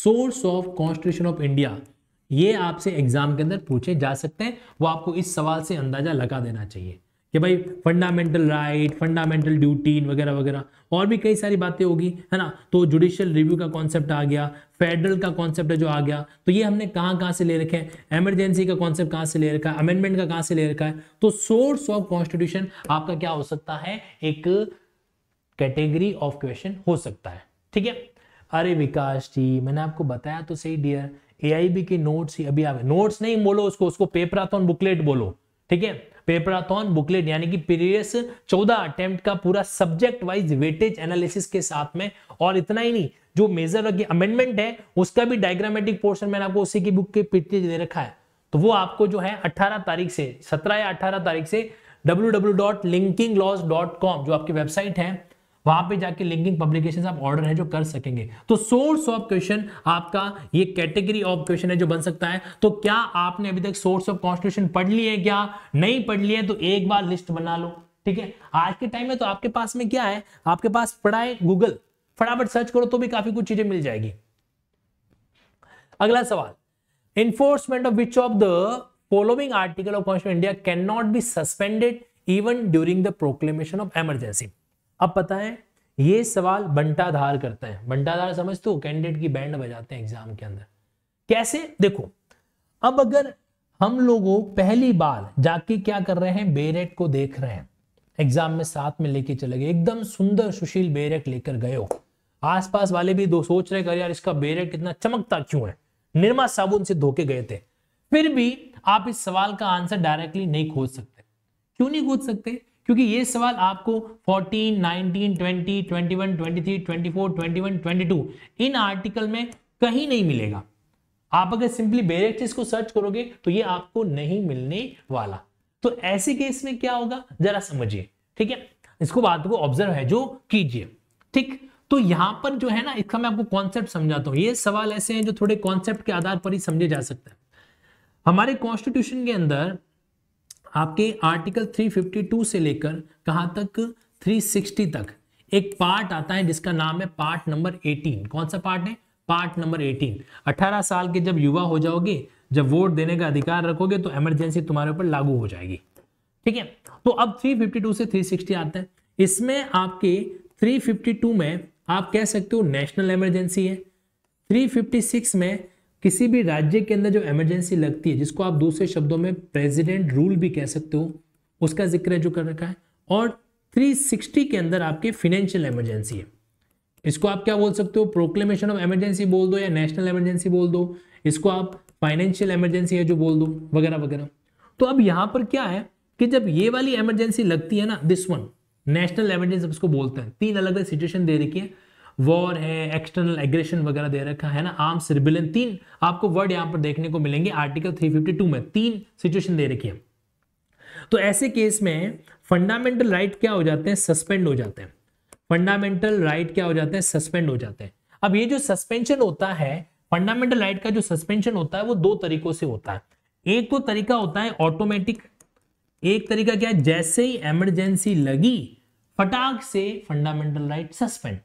source of constitution of India ये आपसे एग्जाम के अंदर पूछे जा सकते हैं वो आपको इस सवाल से अंदाजा लगा देना चाहिए कि भाई फंडामेंटल राइट फंडामेंटल ड्यूटी वगैरह वगैरह और भी कई सारी बातें होगी है ना तो जुडिशियल रिव्यू का कॉन्सेप्ट आ गया फेडरल का कॉन्सेप्ट जो आ गया तो ये हमने कहाँ कहाँ से ले रखे हैं एमरजेंसी का कॉन्सेप्ट कहाँ से ले रखा है अमेंडमेंट का कहाँ से ले रखा है तो सोर्स ऑफ कॉन्स्टिट्यूशन आपका क्या हो सकता है एक कैटेगरी ऑफ क्वेश्चन हो सकता है ठीक है अरे विकास जी मैंने आपको बताया तो सही डियर ए के नोट्स ही अभी आ गए नोट्स नहीं बोलो उसको उसको पेपर आता बुकलेट बोलो ठीक है पेपराथॉन बुकलेट यानी कि प्रीवियस चौदह अटेम्प्ट का पूरा सब्जेक्ट वाइज वेटेज एनालिसिस के साथ में और इतना ही नहीं जो मेजर की अमेंडमेंट है उसका भी डायग्रामेटिक पोर्शन मैंने आपको उसी की बुक के पीछे दे रखा है तो वो आपको जो है 18 तारीख से 17 या 18 तारीख से डब्ल्यू जो आपकी वेबसाइट है वहां पे जाके लिंकिंग पब्लिकेशन आप ऑर्डर है जो कर सकेंगे तो सोर्स ऑफ क्वेश्चन आपका ये कैटेगरी ऑफ क्वेश्चन है जो बन सकता है तो क्या आपने अभी तक सोर्स ऑफ कॉन्स्टिट्यूशन पढ़ ली है क्या नहीं पढ़ ली है तो एक बार लिस्ट बना लो ठीक है आज के टाइम में तो आपके पास में क्या है आपके पास पड़ा है गूगल फटाफट सर्च करो तो भी काफी कुछ चीजें मिल जाएगी अगला सवाल enforcement of which of the following article of constitution India can not be suspended even during the proclamation of emergency अब पता है ये सवाल बंटाधार करता है बंटाधार समझ तो कैंडिडेट की बैंड बजाते हैं एग्जाम के अंदर कैसे देखो अब अगर हम लोगों पहली बार जाके क्या कर रहे हैं बेरेट को देख रहे हैं एग्जाम में साथ में लेके चले गए एकदम सुंदर सुशील बेरेट लेकर गए हो आसपास वाले भी दो सोच रहे यार इसका बेरेट कितना चमकता क्यों है निर्मा साबुन से धोके गए थे फिर भी आप इस सवाल का आंसर डायरेक्टली नहीं खोज सकते क्यों नहीं खोज सकते क्योंकि ये सवाल आपको 14, 19, 20, 21, 23, 24, 21, 22 इन आर्टिकल में कहीं नहीं मिलेगा आप अगर सिंपली बेरेक्ट को सर्च करोगे तो ये आपको नहीं मिलने वाला तो ऐसे केस में क्या होगा जरा समझिए ठीक है इसको बात को ऑब्जर्व है जो कीजिए ठीक तो यहां पर जो है ना इसका मैं आपको कॉन्सेप्ट समझाता हूँ ये सवाल ऐसे हैं जो थोड़े कॉन्सेप्ट के आधार पर ही समझे जा सकते हैं हमारे कॉन्स्टिट्यूशन के अंदर आपके आर्टिकल 352 से लेकर कहाँ तक 360 तक एक पार्ट आता है जिसका नाम है पार्ट नंबर 18 कौन सा पार्ट है पार्ट नंबर 18 18 साल के जब युवा हो जाओगे जब वोट देने का अधिकार रखोगे तो इमरजेंसी तुम्हारे ऊपर लागू हो जाएगी ठीक है तो अब 352 से 360 आता है इसमें आपके 352 में आप कह सकते हो नेशनल इमरजेंसी है 356 में किसी भी राज्य के अंदर जो इमरजेंसी लगती है जिसको आप दूसरे शब्दों में प्रेसिडेंट रूल भी कह सकते हो उसका जिक्र जो कर रखा है और 360 के अंदर आपके फिनेंशियल इमरजेंसी है इसको आप क्या बोल सकते हो प्रोक्लेमेशन ऑफ इमरजेंसी बोल दो या नेशनल इमरजेंसी बोल दो इसको आप फाइनेंशियल इमरजेंसी है जो बोल दो वगैरह वगैरह तो अब यहाँ पर क्या है कि जब ये वाली इमरजेंसी लगती है ना दिस वन नेशनल इमरजेंसी उसको बोलते हैं तीन अलग अलग सिचुएशन दे रखी है वॉर है एक्सटर्नल एग्रेशन वगैरह दे रखा है ना आर्म रिबिलियन तीन आपको वर्ड यहां पर देखने को मिलेंगे आर्टिकल 352 में तीन सिचुएशन दे रखी है तो ऐसे केस में फंडामेंटल राइट क्या हो जाते हैं सस्पेंड हो जाते हैं फंडामेंटल राइट क्या हो जाते हैं सस्पेंड हो जाते हैं अब ये जो सस्पेंशन होता है फंडामेंटल राइट का जो सस्पेंशन होता है वो दो तरीकों से होता है एक तो तरीका होता है ऑटोमेटिक एक तरीका क्या है जैसे ही एमरजेंसी लगी फटाक से फंडामेंटल राइट सस्पेंड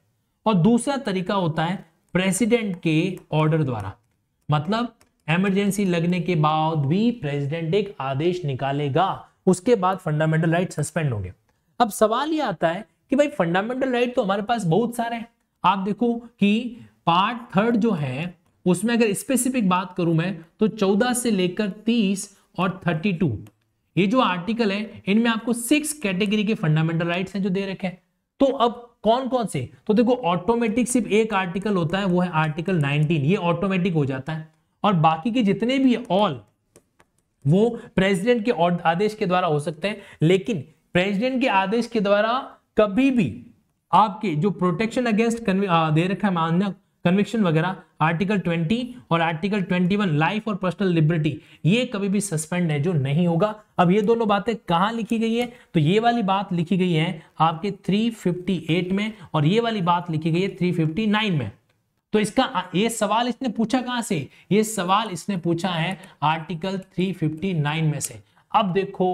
और दूसरा तरीका होता है प्रेसिडेंट के ऑर्डर द्वारा मतलब एमरजेंसी लगने के बाद भी प्रेसिडेंट एक आदेश निकालेगा उसके बाद फंडामेंटल राइट सस्पेंड होंगे अब सवाल ये आता है कि भाई फंडामेंटल राइट तो हमारे पास बहुत सारे हैं आप देखो कि पार्ट थर्ड जो है उसमें अगर स्पेसिफिक बात करूं मैं तो 14 से लेकर 30 और 32 ये जो आर्टिकल है इनमें आपको सिक्स कैटेगरी के फंडामेंटल राइट्स हैं जो दे रखे हैं तो अब कौन कौन से तो देखो ऑटोमेटिक सिर्फ एक आर्टिकल होता है वो है आर्टिकल 19 ये ऑटोमेटिक हो जाता है और बाकी के जितने भी ऑल वो प्रेसिडेंट के आदेश के द्वारा हो सकते हैं लेकिन प्रेसिडेंट के आदेश के द्वारा कभी भी आपके जो प्रोटेक्शन अगेंस्ट दे रखा है मान्य कन्विक्शन वगैरह आर्टिकल 20 और आर्टिकल 21 लाइफ और पर्सनल लिबर्टी ये कभी भी सस्पेंड है जो नहीं होगा अब ये दोनों बातें कहाँ लिखी गई है तो ये वाली बात लिखी गई है आपके 358 में और ये वाली बात लिखी गई है 359 में तो इसका ये सवाल इसने पूछा कहां से ये सवाल इसने पूछा है आर्टिकल 359 में से अब देखो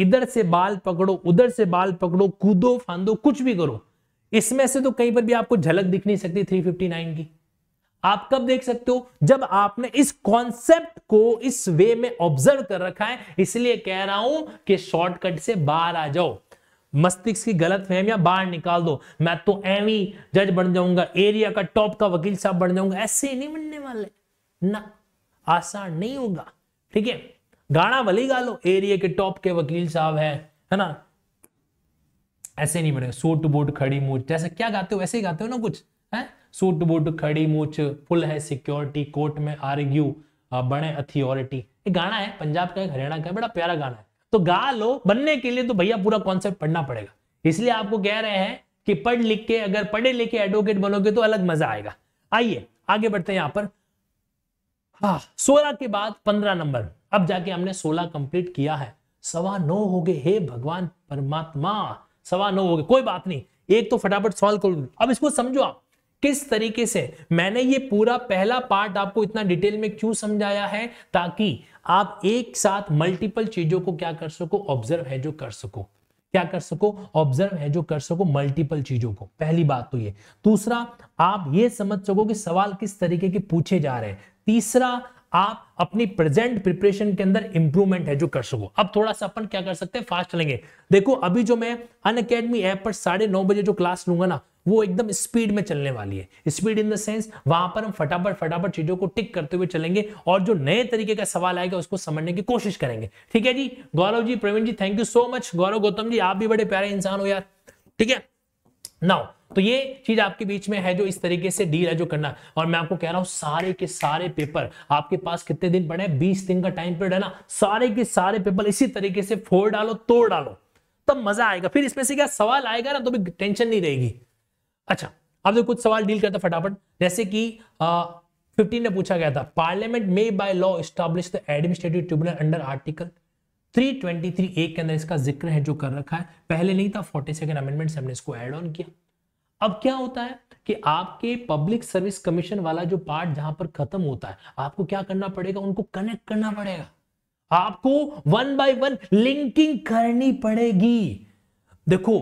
इधर से बाल पकड़ो उधर से बाल पकड़ो कूदो फांदो कुछ भी करो इसमें से तो कहीं पर भी आपको झलक दिख नहीं सकती 359 की आप कब देख सकते हो जब आपने इस कॉन्सेप्ट को इस वे में ऑब्जर्व कर रखा है इसलिए कह रहा हूं कि शॉर्टकट से बाहर आ जाओ मस्तिष्क की गलत फहमिया बाहर निकाल दो मैं तो एवी जज e बन जाऊंगा एरिया का टॉप का वकील साहब बन जाऊंगा ऐसे नहीं बनने वाले ना आसान नहीं होगा ठीक है गाना भली गालो एरिया के टॉप के वकील साहब है है ना ऐसे नहीं बने सोट बोट खड़ी मूछ जैसे क्या गाते हो वैसे ही गाते हो ना कुछ है सोट बोट खड़ी मूछ फुल है सिक्योरिटी कोर्ट में आर्ग्यू बने अथियोरिटी एक गाना है पंजाब का हरियाणा का बड़ा प्यारा गाना है तो गा लो बनने के लिए तो भैया पूरा कॉन्सेप्ट पढ़ना पड़ेगा इसलिए आपको कह रहे हैं कि पढ़ लिख के अगर पढ़े लिखे एडवोकेट बनोगे तो अलग मजा आएगा आइए आगे बढ़ते हैं यहां पर हाँ सोलह के बाद पंद्रह नंबर अब जाके हमने सोलह कंप्लीट किया है सवा नौ हो गए हे भगवान परमात्मा सवा नौ हो गए कोई बात नहीं एक तो फटाफट सॉल्व करो अब इसको समझो आप किस तरीके से मैंने ये पूरा पहला पार्ट आपको इतना डिटेल में क्यों समझाया है ताकि आप एक साथ मल्टीपल चीजों को क्या कर सको ऑब्जर्व है जो कर सको क्या कर सको ऑब्जर्व है जो कर सको मल्टीपल चीजों को पहली बात तो ये दूसरा आप ये समझ सको कि सवाल किस तरीके के पूछे जा रहे हैं तीसरा आप अपनी प्रेजेंट प्रिपरेशन के अंदर इंप्रूवमेंट है जो कर सको अब थोड़ा सा अपन क्या कर सकते हैं फास्ट चलेंगे देखो अभी जो मैं अन अकेडमी ऐप पर साढ़े नौ बजे जो क्लास लूंगा ना वो एकदम स्पीड में चलने वाली है स्पीड इन द सेंस वहां पर हम फटाफट फटाफट चीजों को टिक करते हुए चलेंगे और जो नए तरीके का सवाल आएगा उसको समझने की कोशिश करेंगे ठीक है जी Gaurav ji Praveen ji thank you so much Gaurav Gautam ji आप भी बड़े प्यारे इंसान हो यार ठीक है नाउ तो ये चीज आपके बीच में है जो इस तरीके से डील है जो करना और मैं आपको कह रहा हूं सारे के सारे पेपर आपके पास कितने दिन पड़े बीस दिन का टाइम पीरियड है ना सारे के सारे पेपर इसी तरीके से फोड़ डालो तोड़ डालो तब मजा आएगा फिर इसमें से क्या सवाल आएगा ना तो भी टेंशन नहीं रहेगी अच्छा अब जो कुछ सवाल डील करता फटाफट जैसे कि फिफ्टीन में पूछा गया था parliament may by law establish the administrative tribunal under article 323 A के अंदर इसका जिक्र है जो कर रखा है पहले नहीं था फोर्टी सेकेंड अमेंडमेंट से हमने इसको एड ऑन किया अब क्या होता है कि आपके पब्लिक सर्विस कमीशन वाला जो पार्ट जहां पर खत्म होता है आपको क्या करना पड़ेगा उनको कनेक्ट करना पड़ेगा आपको वन बाय वन लिंकिंग करनी पड़ेगी देखो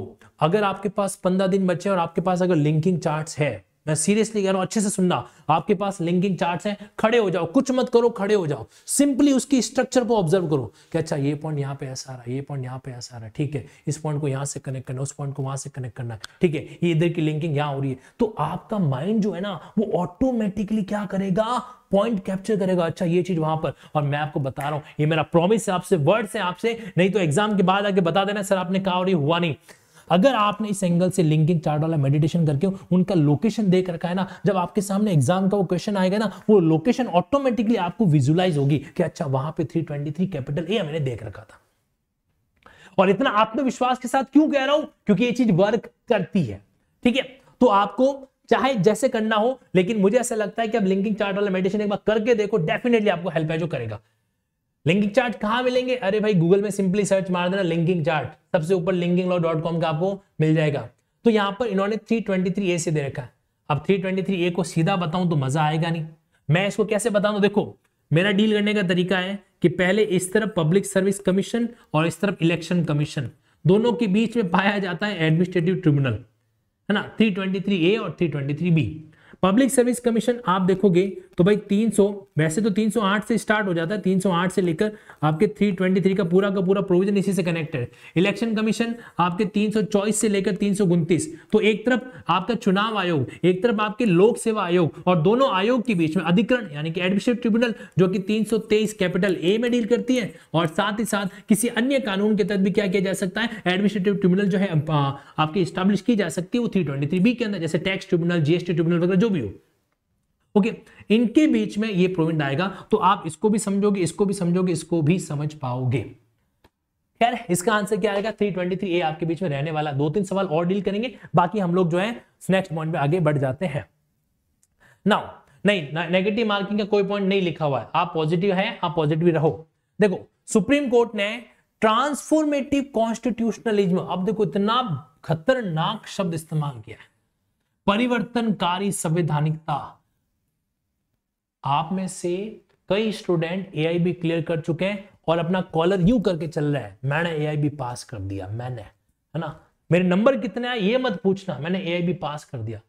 अगर आपके पास पंद्रह दिन बचे और आपके पास अगर लिंकिंग चार्ट है मैं सीरियसली कह रहा हूं अच्छे से सुनना आपके पास लिंकिंग चार्ट हैं खड़े हो जाओ कुछ मत करो खड़े हो जाओ सिंपली उसकी स्ट्रक्चर को ऑब्जर्व करो कि अच्छा ये पॉइंट यहाँ पे ऐसा रहा ये पॉइंट यहाँ पे ऐसा रहा ठीक है इस पॉइंट को यहाँ से कनेक्ट करना उस पॉइंट को वहां से कनेक्ट करना ठीक है ये इधर की लिंकिंग यहाँ हो रही है तो आपका माइंड जो है ना वो ऑटोमेटिकली क्या करेगा पॉइंट कैप्चर करेगा अच्छा ये चीज वहां पर और मैं आपको बता रहा हूं ये मेरा प्रॉमिस है आपसे वर्ड्स है आपसे नहीं तो एग्जाम के बाद आके बता देना सर आपने कहा और ये हुआ नहीं अगर आपने इस एंगल से लिंकिंग चार्ट वाला मेडिटेशन करके उनका लोकेशन देख रखा है ना जब आपके सामने एग्जाम का वो क्वेश्चन आएगा ना वो लोकेशन ऑटोमेटिकली आपको विजुलाइज होगी कि अच्छा वहां पे 323 कैपिटल ए मैंने देख रखा था और इतना आत्मविश्वास के साथ क्यों कह रहा हूं क्योंकि ये चीज वर्क करती है ठीक है तो आपको चाहे जैसे करना हो लेकिन मुझे ऐसा लगता है कि अब लिंकिंग चार्ट वाला मेडिटेशन एक बार करके देखो डेफिनेटली आपको हेल्प है जो करेगा लिंकिंग चार्ट कहाँ मिलेंगे अरे भाई गूगल में सिंपली सर्च मार देना लिंकिंग चार्ट सबसे ऊपर लिंकिंग लॉ डॉट कॉम का आपको मिल जाएगा तो यहां पर इन्होंने थ्री ट्वेंटी थ्री ए से दे रखा है अब थ्री ट्वेंटी थ्री ए को सीधा बताऊं तो मजा आएगा नहीं मैं इसको कैसे बताऊं देखो मेरा डील करने का तरीका है कि पहले इस तरफ पब्लिक सर्विस कमीशन और इस तरफ इलेक्शन कमीशन दोनों के बीच में पाया जाता है एडमिनिस्ट्रेटिव ट्रिब्यूनल है ना 323 ए और 323 बी पब्लिक सर्विस कमीशन आप देखोगे तो भाई 300 वैसे तो 308 से स्टार्ट हो जाता है 308 से लेकर आपके 323 का पूरा का पूरा प्रोविजन इसी से कनेक्टेड है इलेक्शन कमीशन आपके 324 से लेकर तीन तो एक तरफ आपका चुनाव आयोग एक तरफ आपके लोक सेवा आयोग और दोनों आयोग के बीच में अधिकरण यानी कि एडमिनिस्ट्रेटिव ट्रिब्यूनल जो कि 323 कैपिटल ए में डील करती है और साथ ही साथ किसी अन्य कानून के तहत भी क्या किया जा सकता है एडमिनिस्ट्रेटिव ट्रिब्यूनल जो है आपकी स्टैब्लिश की जा सकती है वो थ्री बी के अंदर जैसे टैक्स ट्रिब्यूनल जीएसटी ट्रिब्यूनल वगैरह जो भी हो ओके इनके बीच में ये पॉइंट आएगा तो आप इसको भी समझोगे इसको भी समझोगे इसको भी समझ पाओगे खैर इसका आंसर क्या आएगा 323 ए आपके बीच में रहने वाला दो तीन सवाल और डील करेंगे बाकी हम लोग जो है नेक्स्ट पॉइंट में आगे बढ़ जाते हैं नाउ नहीं नेगेटिव मार्किंग का कोई पॉइंट नहीं लिखा हुआ है आप पॉजिटिव है आप पॉजिटिव रहो देखो सुप्रीम कोर्ट ने ट्रांसफॉर्मेटिव कॉन्स्टिट्यूशनलिज्म अब देखो इतना खतरनाक शब्द इस्तेमाल किया है परिवर्तनकारी संवैधानिकता आप में से कई स्टूडेंट ए क्लियर कर चुके हैं और अपना कॉलर यू करके चल रहे हैं मैंने ए पास कर दिया मैंने है ना मेरे नंबर कितने आए ये मत पूछना मैंने ए पास कर दिया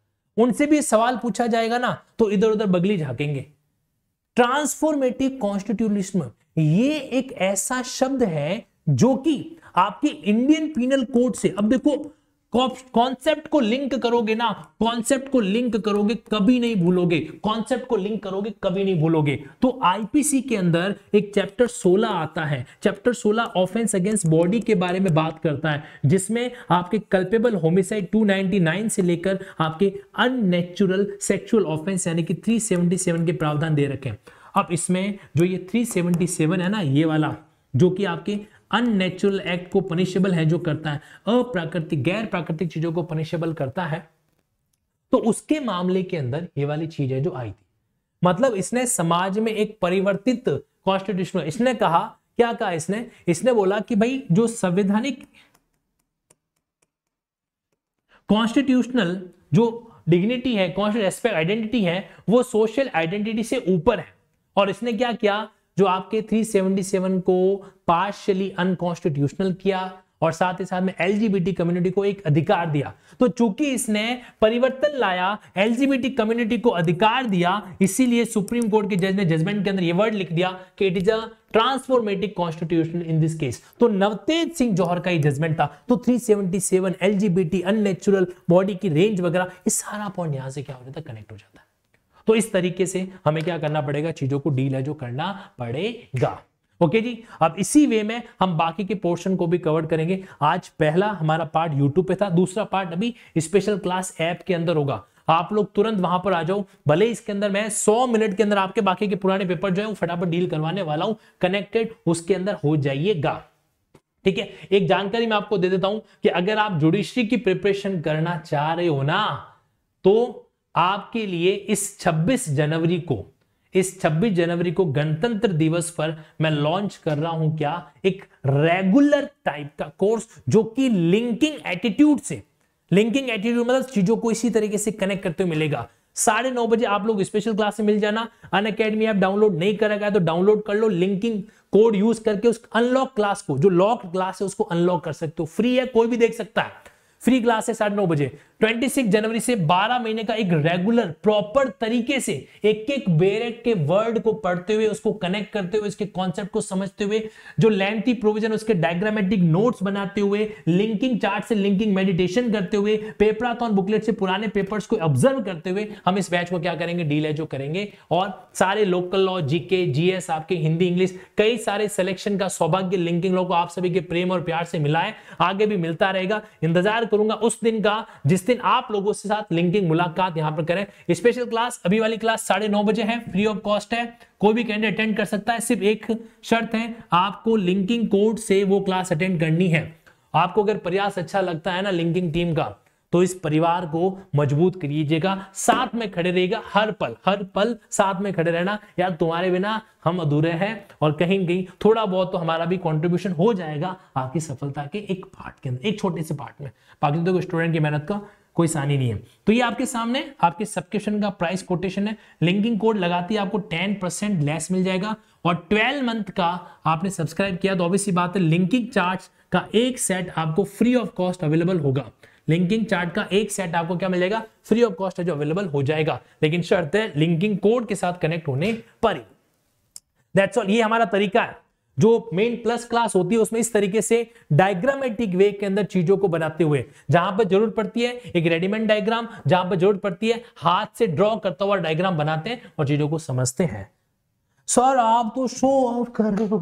उनसे भी सवाल पूछा जाएगा ना तो इधर उधर बगली झाकेंगे ट्रांसफॉर्मेटिव कॉन्स्टिट्यूशनल ये एक ऐसा शब्द है जो कि आपके इंडियन पीनल कोड से अब देखो कॉन्सेप्ट को लिंक करोगे ना कॉन्सेप्ट को लिंक करोगे कभी नहीं भूलोगे कॉन्सेप्ट को लिंक करोगे कभी नहीं भूलोगे तो आईपीसी के अंदर एक चैप्टर 16 आता है चैप्टर 16 ऑफेंस अगेंस्ट बॉडी के बारे में बात करता है जिसमें आपके कल्पेबल होमिसाइड 299 से लेकर आपके अननेचुरल सेक्सुअल ऑफेंस यानी कि थ्री के प्रावधान दे रखे अब इसमें जो ये थ्री है ना ये वाला जो कि आपके अननेचुरल एक्ट को पनिशेबल है जो करता है अप्राकृतिक गैर प्राकृतिक चीजों को पनिशेबल करता है तो उसके मामले के अंदर ये वाली चीज है जो आई थी मतलब इसने समाज में एक परिवर्तित कॉन्स्टिट्यूशन इसने कहा क्या कहा इसने इसने बोला कि भाई जो संवैधानिक कॉन्स्टिट्यूशनल जो डिग्निटी है कॉन्स्टिट्यूशन एस्पेक्ट आइडेंटिटी है वो सोशल आइडेंटिटी से ऊपर है और इसने क्या किया जो आपके 377 को पार्शियली अनकॉन्स्टिट्यूशनल किया और साथ ही साथ में एलजीबीटी कम्युनिटी को एक अधिकार दिया तो चूंकि इसने परिवर्तन लाया एलजीबीटी कम्युनिटी को अधिकार दिया इसीलिए सुप्रीम कोर्ट के जज ने जजमेंट के अंदर यह वर्ड लिख दिया कि it is a transformative constitution in this case तो नवतेज सिंह जौहर का ही जजमेंट था तो 377 एलजीबीटी अननेचुरल बॉडी की रेंज वगैरह इस सारा पॉइंट यहां से क्या हो जाता है कनेक्ट हो जाता है तो इस तरीके से हमें क्या करना पड़ेगा चीजों को डील है जो करना पड़ेगा ओके okay जी अब इसी वे में हम बाकी के पोर्शन को भी कवर करेंगे आज पहला हमारा पार्ट यूट्यूब पे था दूसरा पार्ट अभी स्पेशल क्लास ऐप के अंदर होगा आप लोग तुरंत वहां पर आ जाओ भले इसके अंदर मैं 100 मिनट के अंदर आपके बाकी के पुराने पेपर जो है वो फटाफट डील करवाने वाला हूं कनेक्टेड उसके अंदर हो जाइएगा ठीक है एक जानकारी मैं आपको दे देता हूं कि अगर आप जुडिशरी की प्रिपरेशन करना चाह रहे हो ना तो आपके लिए इस 26 जनवरी को इस 26 जनवरी को गणतंत्र दिवस पर मैं लॉन्च कर रहा हूं क्या एक रेगुलर टाइप का कोर्स जो कि लिंकिंग एटीट्यूड से लिंकिंग एटीट्यूड मतलब चीजों को इसी तरीके से कनेक्ट करते हुए मिलेगा साढ़े नौ बजे आप लोग स्पेशल क्लास में मिल जाना अन अकेडमी ऐप डाउनलोड नहीं करा गया तो डाउनलोड कर लो लिंकिंग कोड यूज करके उस अनलॉक क्लास को जो लॉक क्लास है उसको अनलॉक कर सकते हो फ्री है कोई भी देख सकता है फ्री क्लास है साढ़े नौ बजे 26 जनवरी से 12 महीने का एक रेगुलर प्रॉपर तरीके से एक एक बेरेट के वर्ड को पढ़ते हुए उसको कनेक्ट करते हुए उसके कॉन्सेप्ट को समझते हुए जो लेंथी प्रोविजन उसके डायग्रामेटिक नोट्स बनाते हुए लिंकिंग चार्ट से लिंकिंग मेडिटेशन करते हुए पेपराथॉन बुकलेट से पुराने पेपर्स को ऑब्जर्व करते हुए हम इस बैच को क्या करेंगे डील जो करेंगे और सारे लोकल लॉ जीके जी आपके हिंदी इंग्लिश कई सारे सिलेक्शन का सौभाग्य लिंकिंग लॉ को आप सभी के प्रेम और प्यार से मिला है आगे भी मिलता रहेगा इंतजार करूंगा उस दिन का जिस दिन आप लोगों के साथ लिंकिंग मुलाकात यहां पर करें स्पेशल क्लास अभी वाली क्लास साढ़े नौ बजे है फ्री ऑफ कॉस्ट है कोई भी कैंडिडेट अटेंड कर सकता है सिर्फ एक शर्त है आपको लिंकिंग कोड से वो क्लास अटेंड करनी है आपको अगर प्रयास अच्छा लगता है ना लिंकिंग टीम का तो इस परिवार को मजबूत करिएगा साथ में खड़े रहेगा हर पल हर पल साथ में खड़े रहना यार तुम्हारे बिना हम अधूरे हैं और कहीं कहीं थोड़ा बहुत तो हमारा भी कंट्रीब्यूशन हो जाएगा आपकी सफलता के एक पार्ट के अंदर एक छोटे से पार्ट में बाकी देखो तो स्टूडेंट की मेहनत का कोई सानी नहीं है तो ये आपके सामने आपके सब्सक्रिप्शन का प्राइस कोटेशन है लिंकिंग कोड लगाते ही आपको टेन परसेंट लेस मिल जाएगा और ट्वेल्व मंथ का आपने सब्सक्राइब किया तो ऑब्वियसली बात है लिंकिंग चार्ज का एक सेट आपको फ्री ऑफ कॉस्ट अवेलेबल होगा लिंकिंग चार्ट का एक सेट आपको क्या मिलेगा फ्री ऑफ कॉस्ट है जो अवेलेबल हो जाएगा लेकिन शर्त है लिंकिंग कोड के साथ कनेक्ट होने पर ही दैट्स ऑल ये हमारा तरीका है जो मेन प्लस क्लास होती है उसमें इस तरीके से डायग्रामेटिक वे के अंदर चीजों को बनाते हुए जहां पर जरूरत पड़ती है एक रेडीमेड डायग्राम जहां पर जरूरत पड़ती है हाथ से ड्रॉ करता हुआ डायग्राम बनाते हैं और चीजों को समझते हैं सर आप तो शो ऑफ करो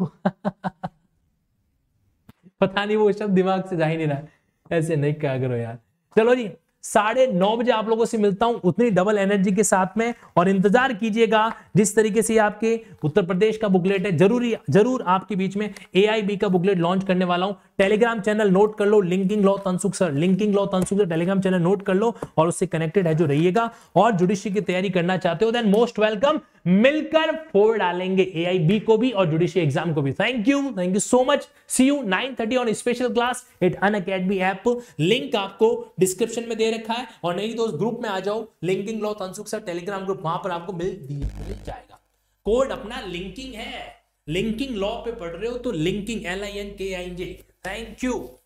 पता नहीं वो शब्द दिमाग से जा ही नहीं रहा ऐसे नहीं क्या करो यार चलो जी साढ़े नौ बजे आप लोगों से मिलता हूं उतनी डबल एनर्जी के साथ में और इंतजार कीजिएगा जिस तरीके से आपके उत्तर प्रदेश का बुकलेट है जरूरी जरूर आपके बीच में एआईबी का बुकलेट लॉन्च करने वाला हूं टेलीग्राम चैनल नोट कर लो linking law Tansukh sir linking law Tansukh sir telegram channel note कर लो और उससे कनेक्टेड है जो रहिएगा और जुडिशरी की तैयारी करना चाहते हो देन मोस्ट वेलकम मिलकर फोर डालेंगे ए को भी और जुडिशरी एग्जाम को भी thank you thank you so much see you nine thirty on special class at Unacademy app link आपको डिस्क्रिप्शन में दे रखा है और नहीं दोस्त ग्रुप में आ जाओ linking law Tansukh sir telegram group वहां पर आपको मिल मिल जाएगा कोड अपना लिंकिंग है लिंकिंग लॉ पे पढ़ रहे हो तो लिंकिंग एल आई एन के आई जे Thank you.